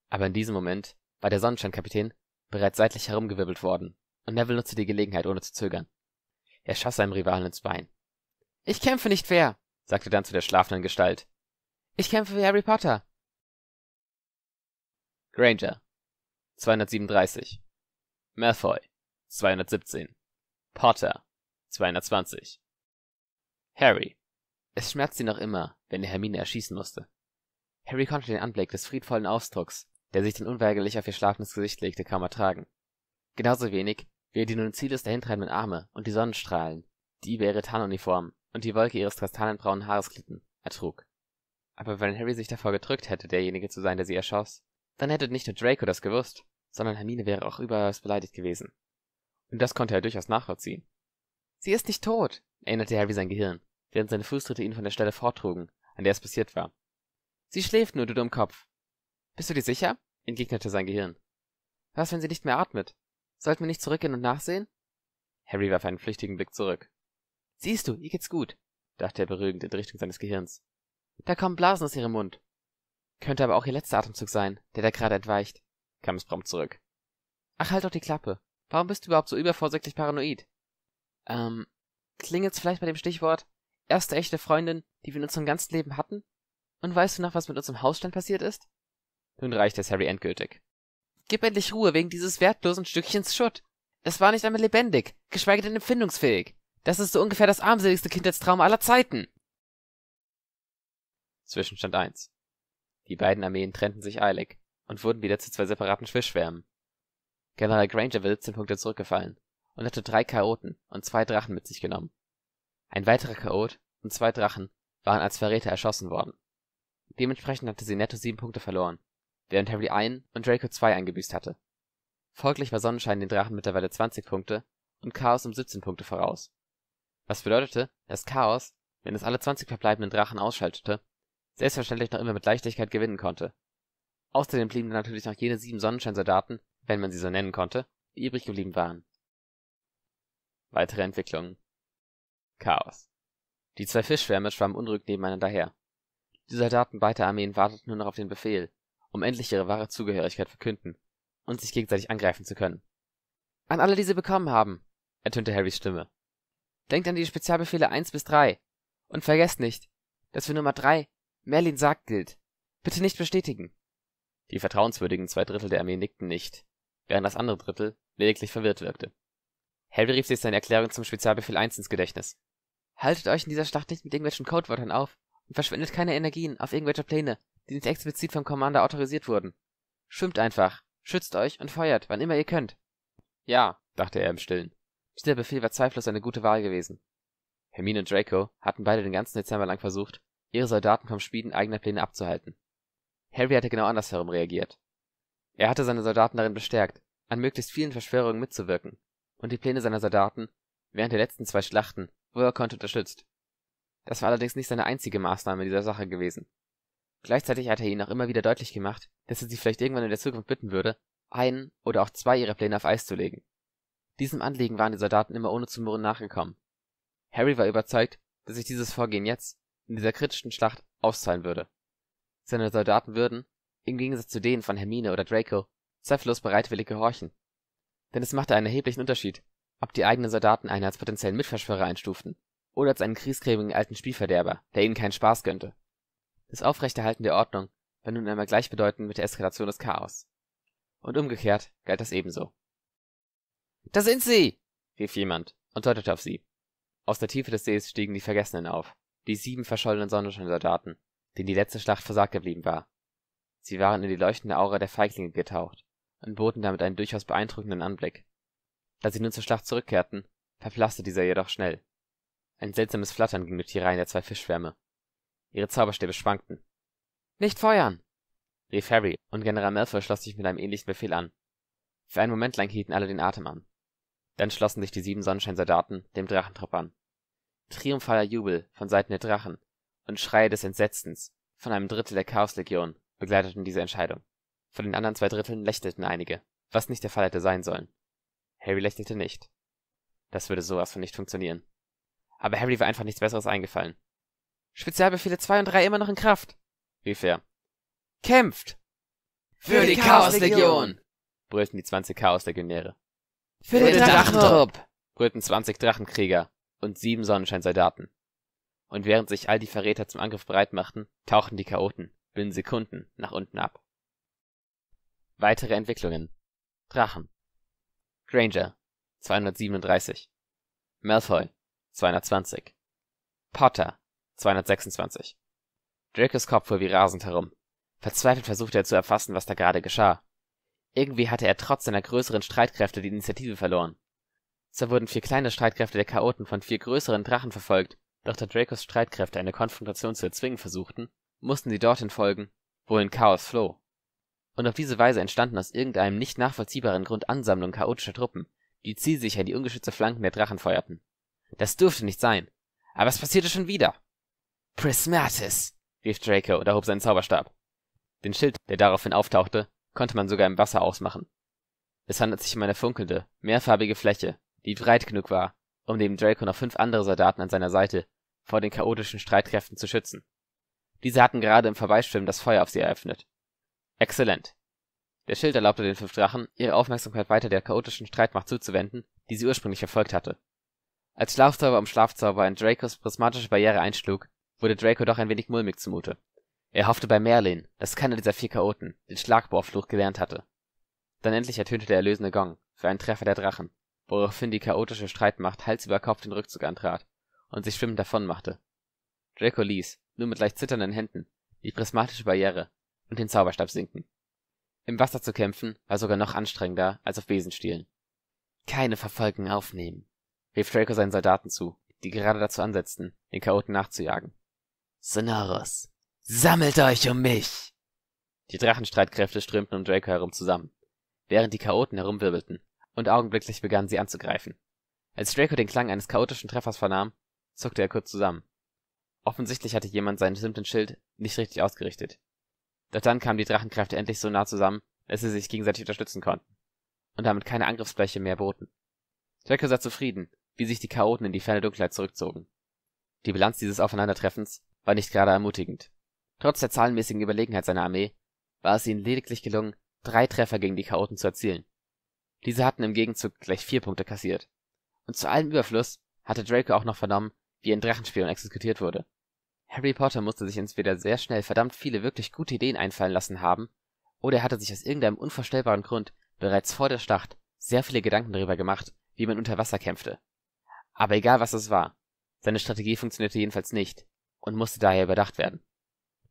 Aber in diesem Moment war der Sonnenscheinkapitän bereits seitlich herumgewirbelt worden, und Neville nutzte die Gelegenheit, ohne zu zögern. Er schoss seinem Rivalen ins Bein. Ich kämpfe nicht fair, sagte dann zu der schlafenden Gestalt. Ich kämpfe wie Harry Potter. Granger 237 Malfoy 217 Potter 220 Harry. Es schmerzte ihn noch immer, wenn er Hermine erschießen musste. Harry konnte den Anblick des friedvollen Ausdrucks, der sich dann unweigerlich auf ihr schlafendes Gesicht legte, kaum ertragen. Genauso wenig, wie er die nun ziellos dahintreibenden Arme und die Sonnenstrahlen, die über ihre Tarnuniform und die Wolke ihres kastanienbraunen Haares glitten, ertrug. Aber wenn Harry sich davor gedrückt hätte, derjenige zu sein, der sie erschoss, dann hätte nicht nur Draco das gewusst, sondern Hermine wäre auch überaus beleidigt gewesen. Und das konnte er durchaus nachvollziehen. Sie ist nicht tot, erinnerte Harry sein Gehirn während seine Fußtritte ihn von der Stelle forttrugen, an der es passiert war. Sie schläft nur, du Dummkopf. Bist du dir sicher? entgegnete sein Gehirn. Was, wenn sie nicht mehr atmet? Sollten wir nicht zurückgehen und nachsehen? Harry warf einen flüchtigen Blick zurück. Siehst du, ihr geht's gut, dachte er beruhigend in Richtung seines Gehirns. Da kommen Blasen aus ihrem Mund. Könnte aber auch ihr letzter Atemzug sein, der da gerade entweicht, kam es prompt zurück. Ach, halt doch die Klappe. Warum bist du überhaupt so übervorsichtig paranoid? Ähm, klingelt's vielleicht bei dem Stichwort erste echte Freundin, die wir in unserem ganzen Leben hatten? Und weißt du noch, was mit unserem Hausstand passiert ist? Nun reicht es Harry endgültig. Gib endlich Ruhe wegen dieses wertlosen Stückchens Schutt. Es war nicht einmal lebendig, geschweige denn empfindungsfähig. Das ist so ungefähr das armseligste Kindheitstraum aller Zeiten. Zwischenstand 1. Die beiden Armeen trennten sich eilig und wurden wieder zu zwei separaten Fischschwärmen. General Granger war 17 Punkte zurückgefallen und hatte drei Chaoten und zwei Drachen mit sich genommen. Ein weiterer Chaot und zwei Drachen waren als Verräter erschossen worden. Dementsprechend hatte sie netto sieben Punkte verloren, während Harry einen und Draco zwei eingebüßt hatte. Folglich war Sonnenschein den Drachen mittlerweile 20 Punkte und Chaos um 17 Punkte voraus. Was bedeutete, dass Chaos, wenn es alle 20 verbleibenden Drachen ausschaltete, selbstverständlich noch immer mit Leichtigkeit gewinnen konnte. Außerdem blieben dann natürlich noch jene sieben Sonnenscheinsoldaten, wenn man sie so nennen konnte, die übrig geblieben waren. Weitere Entwicklungen Chaos. Die zwei Fischschwärme schwammen unruhig nebeneinander her. Die Soldaten beider Armeen warteten nur noch auf den Befehl, um endlich ihre wahre Zugehörigkeit verkünden und sich gegenseitig angreifen zu können. An alle, die sie bekommen haben, ertönte Harrys Stimme. Denkt an die Spezialbefehle 1 bis 3 und vergesst nicht, dass für Nummer 3 Merlin sagt gilt. Bitte nicht bestätigen. Die vertrauenswürdigen zwei Drittel der Armee nickten nicht, während das andere Drittel lediglich verwirrt wirkte. Harry rief sich seine Erklärung zum Spezialbefehl 1 ins Gedächtnis. Haltet euch in dieser Schlacht nicht mit irgendwelchen Codewörtern auf und verschwendet keine Energien auf irgendwelche Pläne, die nicht explizit vom Commander autorisiert wurden. Schwimmt einfach, schützt euch und feuert, wann immer ihr könnt. Ja, dachte er im Stillen. Dieser Befehl war zweifellos eine gute Wahl gewesen. Hermine und Draco hatten beide den ganzen Dezember lang versucht, ihre Soldaten vom Schmieden eigener Pläne abzuhalten. Harry hatte genau andersherum reagiert. Er hatte seine Soldaten darin bestärkt, an möglichst vielen Verschwörungen mitzuwirken und die Pläne seiner Soldaten während der letzten zwei Schlachten Workaround unterstützt. Das war allerdings nicht seine einzige Maßnahme in dieser Sache gewesen. Gleichzeitig hatte er ihnen auch immer wieder deutlich gemacht, dass er sie vielleicht irgendwann in der Zukunft bitten würde, einen oder auch zwei ihrer Pläne auf Eis zu legen. Diesem Anliegen waren die Soldaten immer ohne zu murren nachgekommen. Harry war überzeugt, dass sich dieses Vorgehen jetzt, in dieser kritischen Schlacht, auszahlen würde. Seine Soldaten würden, im Gegensatz zu denen von Hermine oder Draco, zweifellos bereitwillig gehorchen. Denn es machte einen erheblichen Unterschied, ob die eigenen Soldaten einen als potenziellen Mitverschwörer einstuften oder als einen kriegskrämigen alten Spielverderber, der ihnen keinen Spaß gönnte. Das Aufrechterhalten der Ordnung war nun einmal gleichbedeutend mit der Eskalation des Chaos. Und umgekehrt galt das ebenso. Da sind sie! rief jemand und deutete auf sie. Aus der Tiefe des Sees stiegen die Vergessenen auf, die sieben verschollenen Sonnenscheinsoldaten, denen die letzte Schlacht versagt geblieben war. Sie waren in die leuchtende Aura der Feiglinge getaucht und boten damit einen durchaus beeindruckenden Anblick. Da sie nun zur Schlacht zurückkehrten, verblasste dieser jedoch schnell. Ein seltsames Flattern ging durch die Reihen der zwei Fischschwärme. Ihre Zauberstäbe schwankten. »Nicht feuern!« rief Harry, und General Malfoy schloss sich mit einem ähnlichen Befehl an. Für einen Moment lang hielten alle den Atem an. Dann schlossen sich die sieben Sonnenscheinsoldaten dem Drachentrupp an. Triumphaler Jubel von Seiten der Drachen und Schreie des Entsetzens von einem Drittel der Chaoslegion begleiteten diese Entscheidung. Von den anderen zwei Dritteln lächelten einige, was nicht der Fall hätte sein sollen Harry lächelte nicht. Das würde sowas von nicht funktionieren. Aber Harry war einfach nichts Besseres eingefallen. Spezialbefehle 2 und 3 immer noch in Kraft, rief er. Kämpft! Für die Chaoslegion! brüllten die 20 Chaoslegionäre. Für den Drachentrupp! brüllten 20 Drachenkrieger und sieben Sonnenscheinsoldaten. Und während sich all die Verräter zum Angriff bereit machten, tauchten die Chaoten binnen Sekunden nach unten ab. Weitere Entwicklungen. Drachen. Granger 237 Malfoy 220 Potter 226 Dracos Kopf fuhr wie rasend herum. Verzweifelt versuchte er zu erfassen, was da gerade geschah. Irgendwie hatte er trotz seiner größeren Streitkräfte die Initiative verloren. Zwar wurden vier kleine Streitkräfte der Chaoten von vier größeren Drachen verfolgt, doch da Dracos Streitkräfte eine Konfrontation zu erzwingen versuchten, mussten sie dorthin folgen, wohin Chaos floh und auf diese Weise entstanden aus irgendeinem nicht nachvollziehbaren Grund Ansammlungen chaotischer Truppen, die zielsicher in die ungeschützte Flanken der Drachen feuerten. Das durfte nicht sein. Aber es passierte schon wieder. Prismatis! rief Draco und erhob seinen Zauberstab. Den Schild, der daraufhin auftauchte, konnte man sogar im Wasser ausmachen. Es handelt sich um eine funkelnde, mehrfarbige Fläche, die breit genug war, um neben Draco noch fünf andere Soldaten an seiner Seite vor den chaotischen Streitkräften zu schützen. Diese hatten gerade im Vorbeischwimmen das Feuer auf sie eröffnet Exzellent. Der Schild erlaubte den fünf Drachen, ihre Aufmerksamkeit weiter der chaotischen Streitmacht zuzuwenden, die sie ursprünglich verfolgt hatte. Als Schlafzauber um Schlafzauber in Dracos prismatische Barriere einschlug, wurde Draco doch ein wenig mulmig zumute. Er hoffte bei Merlin, dass keiner dieser vier Chaoten den Schlagbohrfluch gelernt hatte. Dann endlich ertönte der erlösende Gong für einen Treffer der Drachen, woraufhin die chaotische Streitmacht Hals über Kopf den Rückzug antrat und sich schwimmend davonmachte. Draco ließ, nur mit leicht zitternden Händen, die prismatische Barriere, und den Zauberstab sinken. Im Wasser zu kämpfen war sogar noch anstrengender als auf Besenstielen. Keine Verfolgung aufnehmen, rief Draco seinen Soldaten zu, die gerade dazu ansetzten, den Chaoten nachzujagen. Sonoros, sammelt euch um mich! Die Drachenstreitkräfte strömten um Draco herum zusammen, während die Chaoten herumwirbelten, und augenblicklich begannen sie anzugreifen. Als Draco den Klang eines chaotischen Treffers vernahm, zuckte er kurz zusammen. Offensichtlich hatte jemand seinen simplen schild nicht richtig ausgerichtet. Doch dann kamen die Drachenkräfte endlich so nah zusammen, dass sie sich gegenseitig unterstützen konnten und damit keine Angriffsfläche mehr boten. Draco sah zufrieden, wie sich die Chaoten in die ferne Dunkelheit zurückzogen. Die Bilanz dieses Aufeinandertreffens war nicht gerade ermutigend. Trotz der zahlenmäßigen Überlegenheit seiner Armee war es ihnen lediglich gelungen, drei Treffer gegen die Chaoten zu erzielen. Diese hatten im Gegenzug gleich vier Punkte kassiert. Und zu allem Überfluss hatte Draco auch noch vernommen, wie ein Drachenspion exekutiert wurde Harry Potter musste sich entweder sehr schnell verdammt viele wirklich gute Ideen einfallen lassen haben, oder er hatte sich aus irgendeinem unvorstellbaren Grund bereits vor der Schlacht sehr viele Gedanken darüber gemacht, wie man unter Wasser kämpfte. Aber egal was es war, seine Strategie funktionierte jedenfalls nicht und musste daher überdacht werden.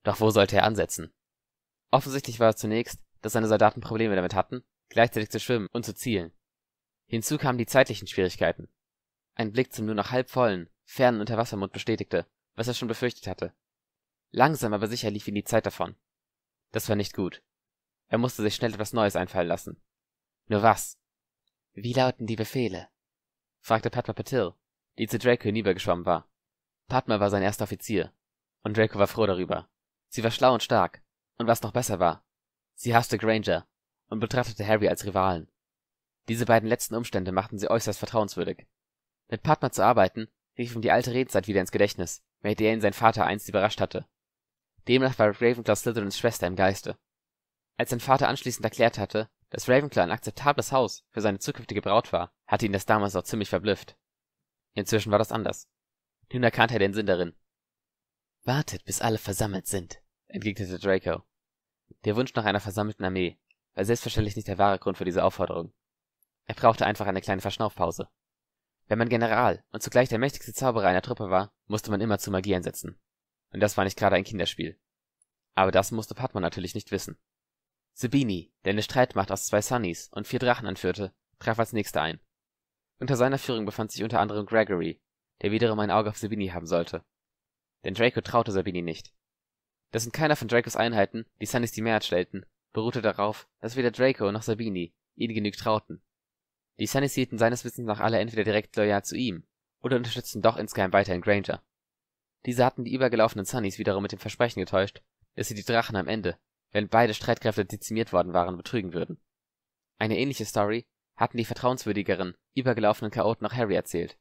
Doch wo sollte er ansetzen? Offensichtlich war es zunächst, dass seine Soldaten Probleme damit hatten, gleichzeitig zu schwimmen und zu zielen. Hinzu kamen die zeitlichen Schwierigkeiten. Ein Blick zum nur noch halb vollen, fernen Unterwassermund bestätigte was er schon befürchtet hatte. Langsam aber sicher lief ihm die Zeit davon. Das war nicht gut. Er musste sich schnell etwas Neues einfallen lassen. Nur was? Wie lauten die Befehle? fragte Padma Patil, die zu Draco hinübergeschwommen war. Padma war sein erster Offizier, und Draco war froh darüber. Sie war schlau und stark, und was noch besser war, sie hasste Granger und betrachtete Harry als Rivalen. Diese beiden letzten Umstände machten sie äußerst vertrauenswürdig. Mit Padma zu arbeiten, rief ihm die alte Redezeit wieder ins Gedächtnis, mit der ihn sein Vater einst überrascht hatte. Demnach war Ravenclaw Slytherins Schwester im Geiste. Als sein Vater anschließend erklärt hatte, dass Ravenclaw ein akzeptables Haus für seine zukünftige Braut war, hatte ihn das damals noch ziemlich verblüfft. Inzwischen war das anders. Nun erkannte er den Sinn darin. Wartet, bis alle versammelt sind, entgegnete Draco. Der Wunsch nach einer versammelten Armee war selbstverständlich nicht der wahre Grund für diese Aufforderung. Er brauchte einfach eine kleine Verschnaufpause. Wenn man General und zugleich der mächtigste Zauberer einer Truppe war, musste man immer zu Magie einsetzen. Und das war nicht gerade ein Kinderspiel. Aber das musste Padma natürlich nicht wissen. Sabini, der eine Streitmacht aus zwei Sunnies und vier Drachen anführte, traf als Nächster ein. Unter seiner Führung befand sich unter anderem Gregory, der wiederum ein Auge auf Sabini haben sollte. Denn Draco traute Sabini nicht. Dass in keiner von Dracos Einheiten die Sunnies die Mehrheit stellten, beruhte darauf, dass weder Draco noch Sabini ihnen genügend trauten die Sunnys hielten seines Wissens nach alle entweder direkt loyal zu ihm oder unterstützten doch insgeheim weiterhin Granger. Diese hatten die übergelaufenen Sunnys wiederum mit dem Versprechen getäuscht, dass sie die Drachen am Ende, wenn beide Streitkräfte dezimiert worden waren, betrügen würden. Eine ähnliche Story hatten die vertrauenswürdigeren, übergelaufenen Chaoten auch Harry erzählt.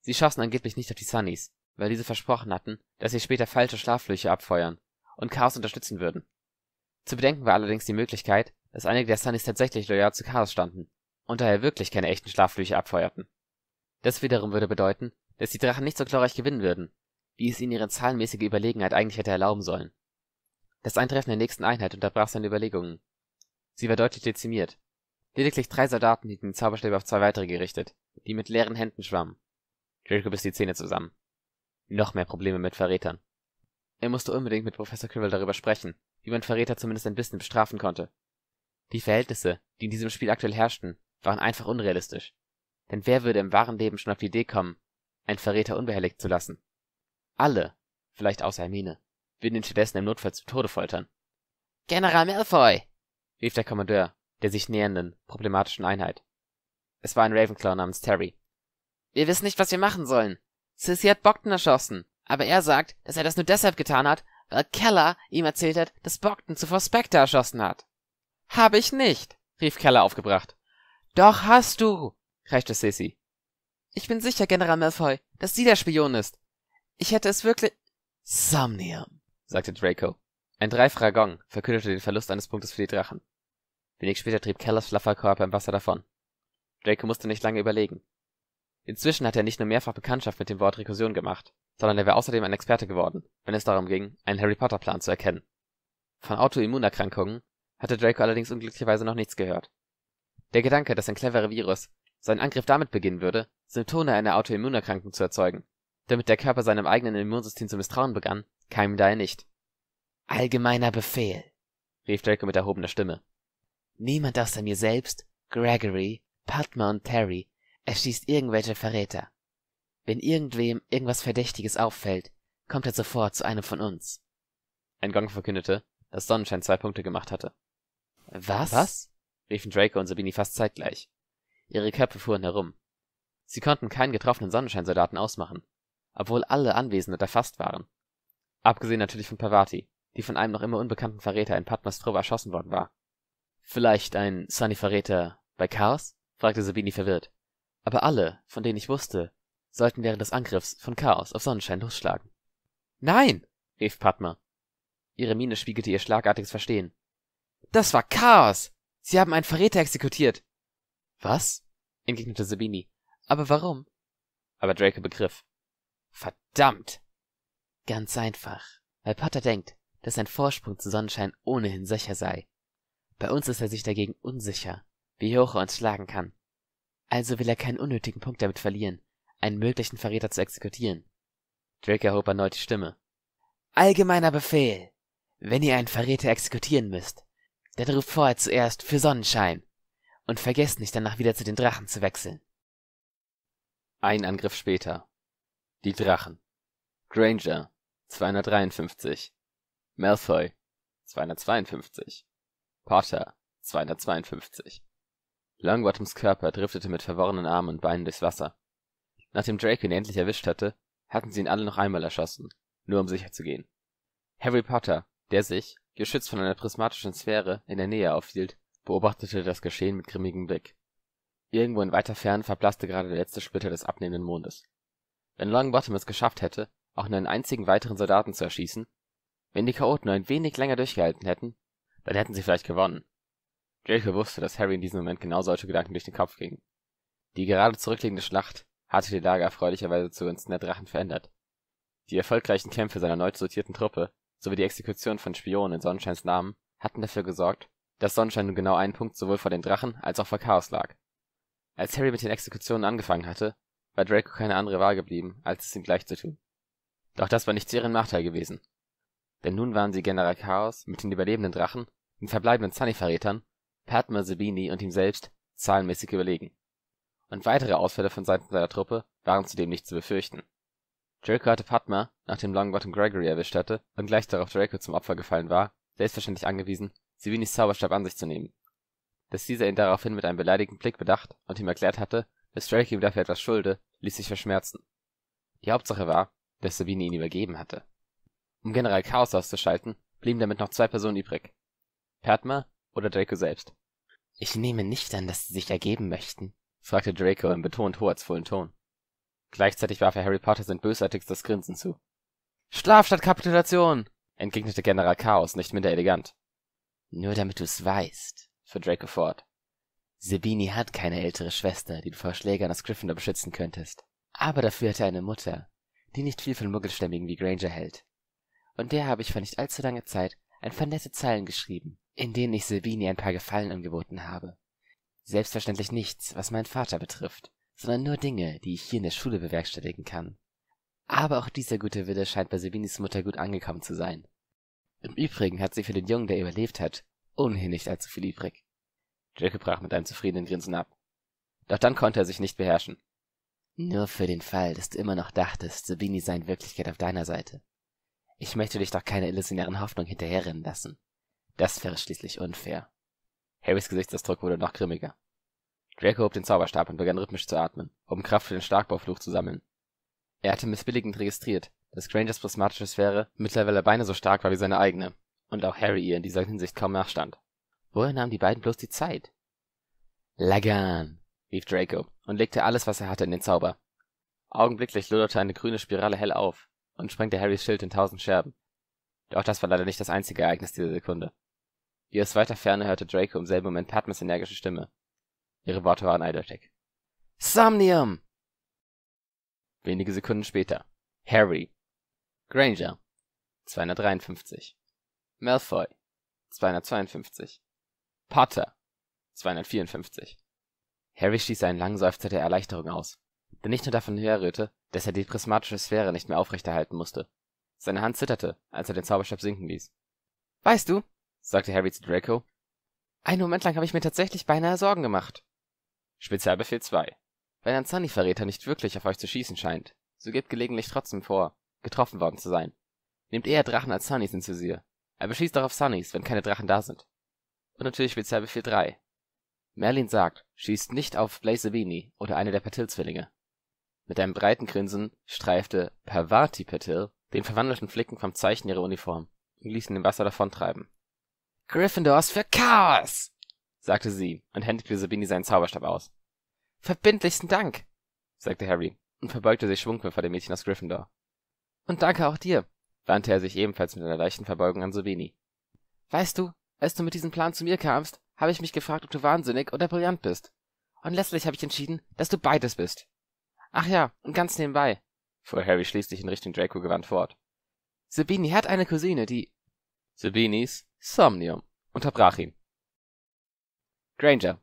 Sie schossen angeblich nicht auf die Sunnys, weil diese versprochen hatten, dass sie später falsche Schlafflöche abfeuern und Chaos unterstützen würden. Zu bedenken war allerdings die Möglichkeit, dass einige der Sunnys tatsächlich loyal zu Chaos standen und daher wirklich keine echten Schlafflüche abfeuerten. Das wiederum würde bedeuten, dass die Drachen nicht so glorreich gewinnen würden, wie es ihnen ihre zahlenmäßige Überlegenheit eigentlich hätte erlauben sollen. Das Eintreffen der nächsten Einheit unterbrach seine Überlegungen. Sie war deutlich dezimiert. Lediglich drei Soldaten hielten den Zauberstäbe auf zwei weitere gerichtet, die mit leeren Händen schwammen. Draco biss die Zähne zusammen. Noch mehr Probleme mit Verrätern. Er musste unbedingt mit Professor Quirrell darüber sprechen, wie man Verräter zumindest ein bisschen bestrafen konnte. Die Verhältnisse, die in diesem Spiel aktuell herrschten, waren einfach unrealistisch. Denn wer würde im wahren Leben schon auf die Idee kommen, einen Verräter unbehelligt zu lassen? Alle, vielleicht außer Hermine, würden ihn stattdessen im Notfall zu Tode foltern. General Malfoy! rief der Kommandeur der sich nähernden, problematischen Einheit. Es war ein Ravenclaw namens Terry. Wir wissen nicht, was wir machen sollen. Sissy hat Bogdan erschossen, aber er sagt, dass er das nur deshalb getan hat, weil Keller ihm erzählt hat, dass Bogdan zuvor Spectre erschossen hat. Habe ich nicht, rief Keller aufgebracht. Doch hast du! kreischte Sissy. Ich bin sicher, General Malfoy, dass sie der Spion ist. Ich hätte es wirklich... Somnium, sagte Draco. Ein Dreifragon verkündete den Verlust eines Punktes für die Drachen. Wenig später trieb Kellers flaffer Körper im Wasser davon. Draco musste nicht lange überlegen. Inzwischen hatte er nicht nur mehrfach Bekanntschaft mit dem Wort Rekursion gemacht, sondern er wäre außerdem ein Experte geworden, wenn es darum ging, einen Harry Potter Plan zu erkennen. Von Autoimmunerkrankungen hatte Draco allerdings unglücklicherweise noch nichts gehört. Der Gedanke, dass ein cleverer Virus seinen Angriff damit beginnen würde, Symptome einer Autoimmunerkrankung zu erzeugen, damit der Körper seinem eigenen Immunsystem zu misstrauen begann, kam daher nicht. Allgemeiner Befehl, rief Draco mit erhobener Stimme. Niemand außer mir selbst, Gregory, Padma und Terry erschießt irgendwelche Verräter. Wenn irgendwem irgendwas Verdächtiges auffällt, kommt er sofort zu einem von uns. Ein Gong verkündete, dass Sonnenschein zwei Punkte gemacht hatte. Was? Was? riefen Draco und Sabini fast zeitgleich. Ihre Köpfe fuhren herum. Sie konnten keinen getroffenen Sonnenscheinsoldaten ausmachen, obwohl alle Anwesenden erfasst waren. Abgesehen natürlich von Parvati, die von einem noch immer unbekannten Verräter in Padmas Trove erschossen worden war. Vielleicht ein Sunny-Verräter bei Chaos? fragte Sabini verwirrt. Aber alle, von denen ich wusste, sollten während des Angriffs von Chaos auf Sonnenschein losschlagen. Nein! rief Padma. Ihre Miene spiegelte ihr schlagartiges Verstehen. Das war Chaos! Sie haben einen Verräter exekutiert. Was? entgegnete Sabini. Aber warum? Aber Draco begriff. Verdammt! Ganz einfach. Weil Potter denkt, dass sein Vorsprung zu Sonnenschein ohnehin sicher sei. Bei uns ist er sich dagegen unsicher, wie hoch er uns schlagen kann. Also will er keinen unnötigen Punkt damit verlieren, einen möglichen Verräter zu exekutieren. Draco erhob erneut die Stimme. Allgemeiner Befehl! Wenn ihr einen Verräter exekutieren müsst, dann ruf vorher zuerst für Sonnenschein. Und vergesst nicht, danach wieder zu den Drachen zu wechseln. Ein Angriff später. Die Drachen. Granger 253. Malfoy 252. Potter 252. Longbottoms Körper driftete mit verworrenen Armen und Beinen durchs Wasser. Nachdem Draco ihn endlich erwischt hatte, hatten sie ihn alle noch einmal erschossen, nur um sicher zu gehen. Harry Potter, der sich, geschützt von einer prismatischen Sphäre, in der Nähe aufhielt, beobachtete das Geschehen mit grimmigem Blick. Irgendwo in weiter Ferne verblasste gerade der letzte Splitter des abnehmenden Mondes. Wenn Longbottom es geschafft hätte, auch nur einen einzigen weiteren Soldaten zu erschießen, wenn die Chaoten nur ein wenig länger durchgehalten hätten, dann hätten sie vielleicht gewonnen. Draco wusste, dass Harry in diesem Moment genau solche Gedanken durch den Kopf gingen. Die gerade zurückliegende Schlacht hatte die Lage erfreulicherweise zugunsten der Drachen verändert. Die erfolgreichen Kämpfe seiner neu sortierten Truppe sowie die Exekution von Spionen in Sonnenscheins Namen hatten dafür gesorgt, dass Sonnenschein nun genau einen Punkt sowohl vor den Drachen als auch vor Chaos lag. Als Harry mit den Exekutionen angefangen hatte, war Draco keine andere Wahl geblieben, als es ihm gleichzutun. Doch das war nicht zu ihrem Nachteil gewesen. Denn nun waren sie General Chaos mit den überlebenden Drachen, den verbleibenden Sunny-Verrätern, Padma Sabini und ihm selbst zahlenmäßig überlegen. Und weitere Ausfälle von Seiten seiner Truppe waren zudem nicht zu befürchten Draco hatte Padma, nachdem Longbottom Gregory erwischt hatte und gleich darauf Draco zum Opfer gefallen war, selbstverständlich angewiesen, Sevinis Zauberstab an sich zu nehmen. Dass dieser ihn daraufhin mit einem beleidigten Blick bedacht und ihm erklärt hatte, dass Draco ihm dafür etwas schulde, ließ sich verschmerzen. Die Hauptsache war, dass Savini ihn übergeben hatte. Um General Chaos auszuschalten, blieben damit noch zwei Personen übrig. Padma oder Draco selbst. Ich nehme nicht an, dass Sie sich ergeben möchten, fragte Draco in betont hoheitsvollen Ton. Gleichzeitig warf er Harry Potter sein bösartigstes Grinsen zu. Schlaf statt Kapitulation! entgegnete General Chaos nicht minder elegant. Nur damit du's weißt, fuhr Draco fort. Sabini hat keine ältere Schwester, die du vor Schlägern aus Gryffindor beschützen könntest. Aber dafür hat er eine Mutter, die nicht viel von Muggelstämmigen wie Granger hält. Und der habe ich vor nicht allzu langer Zeit ein paar nette Zeilen geschrieben, in denen ich Sabini ein paar Gefallen angeboten habe. Selbstverständlich nichts, was meinen Vater betrifft sondern nur Dinge, die ich hier in der Schule bewerkstelligen kann. Aber auch dieser gute Wille scheint bei Sabinis Mutter gut angekommen zu sein. Im Übrigen hat sie für den Jungen, der überlebt hat, ohnehin nicht allzu viel übrig. Jacob brach mit einem zufriedenen Grinsen ab. Doch dann konnte er sich nicht beherrschen. Nur für den Fall, dass du immer noch dachtest, Sabini sei in Wirklichkeit auf deiner Seite. Ich möchte dich doch keine illusionären Hoffnung hinterherrennen lassen. Das wäre schließlich unfair. Harrys Gesichtsausdruck wurde noch grimmiger. Draco hob den Zauberstab und begann rhythmisch zu atmen, um Kraft für den Starkbaufluch zu sammeln. Er hatte missbilligend registriert, dass Grangers prismatische Sphäre mittlerweile beinahe so stark war wie seine eigene, und auch Harry ihr in dieser Hinsicht kaum nachstand. Woher nahmen die beiden bloß die Zeit? Lagan! rief Draco und legte alles, was er hatte, in den Zauber. Augenblicklich loderte eine grüne Spirale hell auf und sprengte Harrys Schild in tausend Scherben. Doch das war leider nicht das einzige Ereignis dieser Sekunde. Wie aus weiter Ferne hörte Draco im selben Moment Padmes energische Stimme, Ihre Worte waren eindeutig. Somnium! Wenige Sekunden später. Harry. Granger. 253. Malfoy. 252. Potter. 254. Harry stieß einen langen Seufzer der Erleichterung aus, der nicht nur davon herrührte, dass er die prismatische Sphäre nicht mehr aufrechterhalten musste. Seine Hand zitterte, als er den Zauberstab sinken ließ. Weißt du, sagte Harry zu Draco, einen Moment lang habe ich mir tatsächlich beinahe Sorgen gemacht. Spezialbefehl 2: Wenn ein Sunny-Verräter nicht wirklich auf euch zu schießen scheint, so gebt gelegentlich trotzdem vor, getroffen worden zu sein. Nehmt eher Drachen als Sunnys ins Visier, aber schießt auch auf Sunnys, wenn keine Drachen da sind. Und natürlich Spezialbefehl 3: Merlin sagt, schießt nicht auf Blaze oder eine der patil zwillinge Mit einem breiten Grinsen streifte Pervati Patil den verwandelten Flicken vom Zeichen ihrer Uniform und ließ ihn im Wasser davontreiben. Gryffindors für Chaos! sagte sie und händigte Sabini seinen Zauberstab aus. Verbindlichsten Dank, sagte Harry und verbeugte sich schwungvoll vor dem Mädchen aus Gryffindor. Und danke auch dir, wandte er sich ebenfalls mit einer leichten Verbeugung an Sabini. Weißt du, als du mit diesem Plan zu mir kamst, habe ich mich gefragt, ob du wahnsinnig oder brillant bist. Und letztlich habe ich entschieden, dass du beides bist. Ach ja, und ganz nebenbei, fuhr Harry schließlich in Richtung Draco gewandt fort. Sabini hat eine Cousine, die... Sabinis Somnium unterbrach ihn. Granger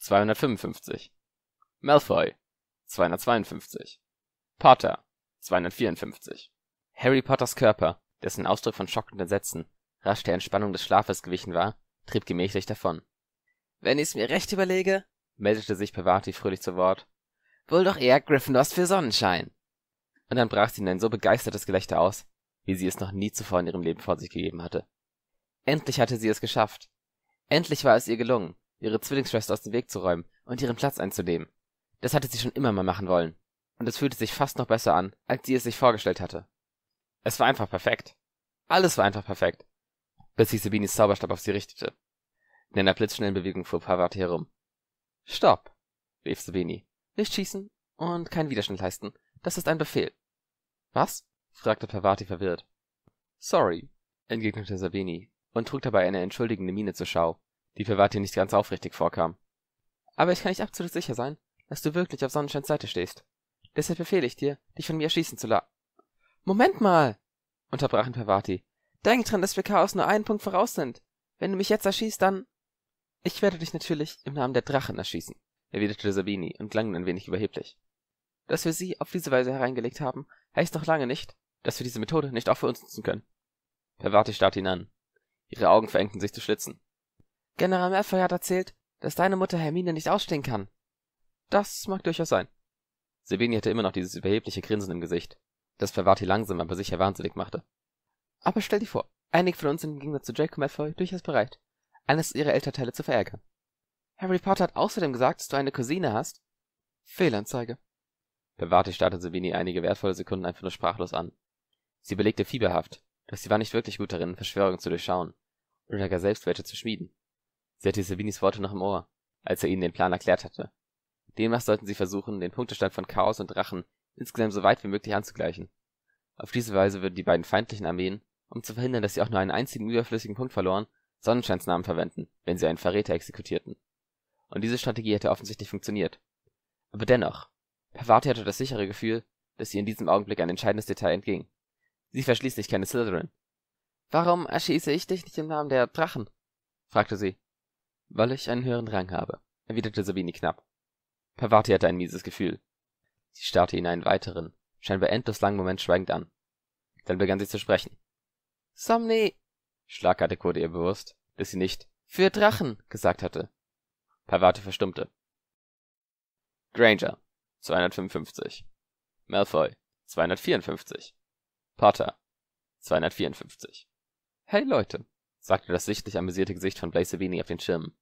255 Malfoy 252 Potter 254 Harry Potters Körper, dessen Ausdruck von schockenden Entsetzen rasch der Entspannung des Schlafes gewichen war, trieb gemächlich davon. Wenn ich's mir recht überlege, meldete sich Parvati fröhlich zu Wort, wohl doch eher Gryffindors für Sonnenschein. Und dann brach sie in ein so begeistertes Gelächter aus, wie sie es noch nie zuvor in ihrem Leben vor sich gegeben hatte. Endlich hatte sie es geschafft. Endlich war es ihr gelungen ihre Zwillingsschwester aus dem Weg zu räumen und ihren Platz einzunehmen. Das hatte sie schon immer mal machen wollen. Und es fühlte sich fast noch besser an, als sie es sich vorgestellt hatte. Es war einfach perfekt. Alles war einfach perfekt. Bis sich Sabinis Zauberstab auf sie richtete. In einer blitzschnellen Bewegung fuhr Pavati herum. Stopp, rief Sabini. Nicht schießen und keinen Widerstand leisten. Das ist ein Befehl. Was? fragte Pavati verwirrt. Sorry, entgegnete Sabini und trug dabei eine entschuldigende Miene zur Schau die für Vati nicht ganz aufrichtig vorkam. Aber ich kann nicht absolut sicher sein, dass du wirklich auf Sonnenscheins Seite stehst. Deshalb befehle ich dir, dich von mir erschießen zu la... Moment mal! unterbrachen Pervati. Parvati. Denk dran, dass wir Chaos nur einen Punkt voraus sind. Wenn du mich jetzt erschießt, dann... Ich werde dich natürlich im Namen der Drachen erschießen, erwiderte Sabini und klang ein wenig überheblich. Dass wir sie auf diese Weise hereingelegt haben, heißt noch lange nicht, dass wir diese Methode nicht auch für uns nutzen können. Pervati starrte ihn an. Ihre Augen verengten sich zu Schlitzen. General Malfoy hat erzählt, dass deine Mutter Hermine nicht ausstehen kann. Das mag durchaus sein. Sabine hatte immer noch dieses überhebliche Grinsen im Gesicht, das Parvati langsam aber sicher wahnsinnig machte. Aber stell dir vor, einige von uns sind im Gegensatz zu Draco Malfoy durchaus bereit, eines ihrer Elternteile zu verärgern. Harry Potter hat außerdem gesagt, dass du eine Cousine hast. Fehlanzeige. Parvati starrte Sabine einige wertvolle Sekunden einfach nur sprachlos an. Sie belegte fieberhaft, doch sie war nicht wirklich gut darin, Verschwörungen zu durchschauen oder gar selbst welche zu schmieden. Sie hatte Savinis Worte noch im Ohr, als er ihnen den Plan erklärt hatte. Demnach sollten sie versuchen, den Punktestand von Chaos und Drachen insgesamt so weit wie möglich anzugleichen. Auf diese Weise würden die beiden feindlichen Armeen, um zu verhindern, dass sie auch nur einen einzigen überflüssigen Punkt verloren, Sonnenscheinsnamen verwenden, wenn sie einen Verräter exekutierten. Und diese Strategie hätte offensichtlich funktioniert. Aber dennoch, Parvati hatte das sichere Gefühl, dass ihr in diesem Augenblick ein entscheidendes Detail entging. Sie war schließlich keine Slytherin. Warum erschieße ich dich nicht im Namen der Drachen? fragte sie. Weil ich einen höheren Rang habe, erwiderte Sabine knapp. Parvati hatte ein mieses Gefühl. Sie starrte ihn einen weiteren, scheinbar endlos langen Moment schweigend an. Dann begann sie zu sprechen. Somni! Schlagartig wurde ihr bewusst, dass sie nicht für Drachen gesagt hatte. Parvati verstummte. Granger 255 Malfoy 254 Potter 254 Hey Leute, sagte das sichtlich amüsierte Gesicht von Blaise Savini auf den Schirmen.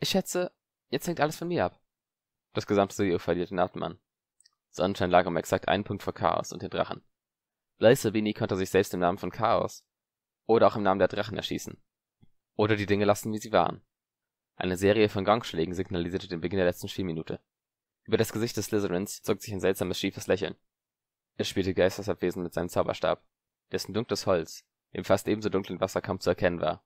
Ich schätze, jetzt hängt alles von mir ab. Das gesamte Studio verliert den Atem an. Sonnenschein lag um exakt einen Punkt vor Chaos und den Drachen. Blaise Sabini konnte sich selbst im Namen von Chaos oder auch im Namen der Drachen erschießen. Oder die Dinge lassen, wie sie waren. Eine Serie von Gongschlägen signalisierte den Beginn der letzten Spielminute. Über das Gesicht des Slytherins zog sich ein seltsames, schiefes Lächeln. Er spielte Geistersabwesen mit seinem Zauberstab, dessen dunkles Holz im fast ebenso dunklen Wasser kaum zu erkennen war.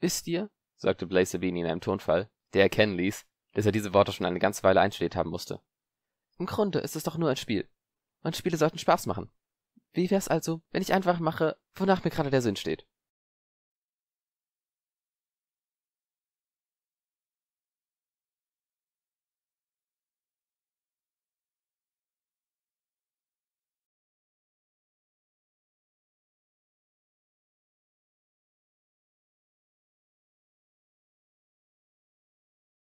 Wisst ihr, sagte Blaise Sabini in einem Tonfall, der erkennen ließ, dass er diese Worte schon eine ganze Weile einstudiert haben musste. Im Grunde ist es doch nur ein Spiel. Und Spiele sollten Spaß machen. Wie wär's also, wenn ich einfach mache, wonach mir gerade der Sinn steht?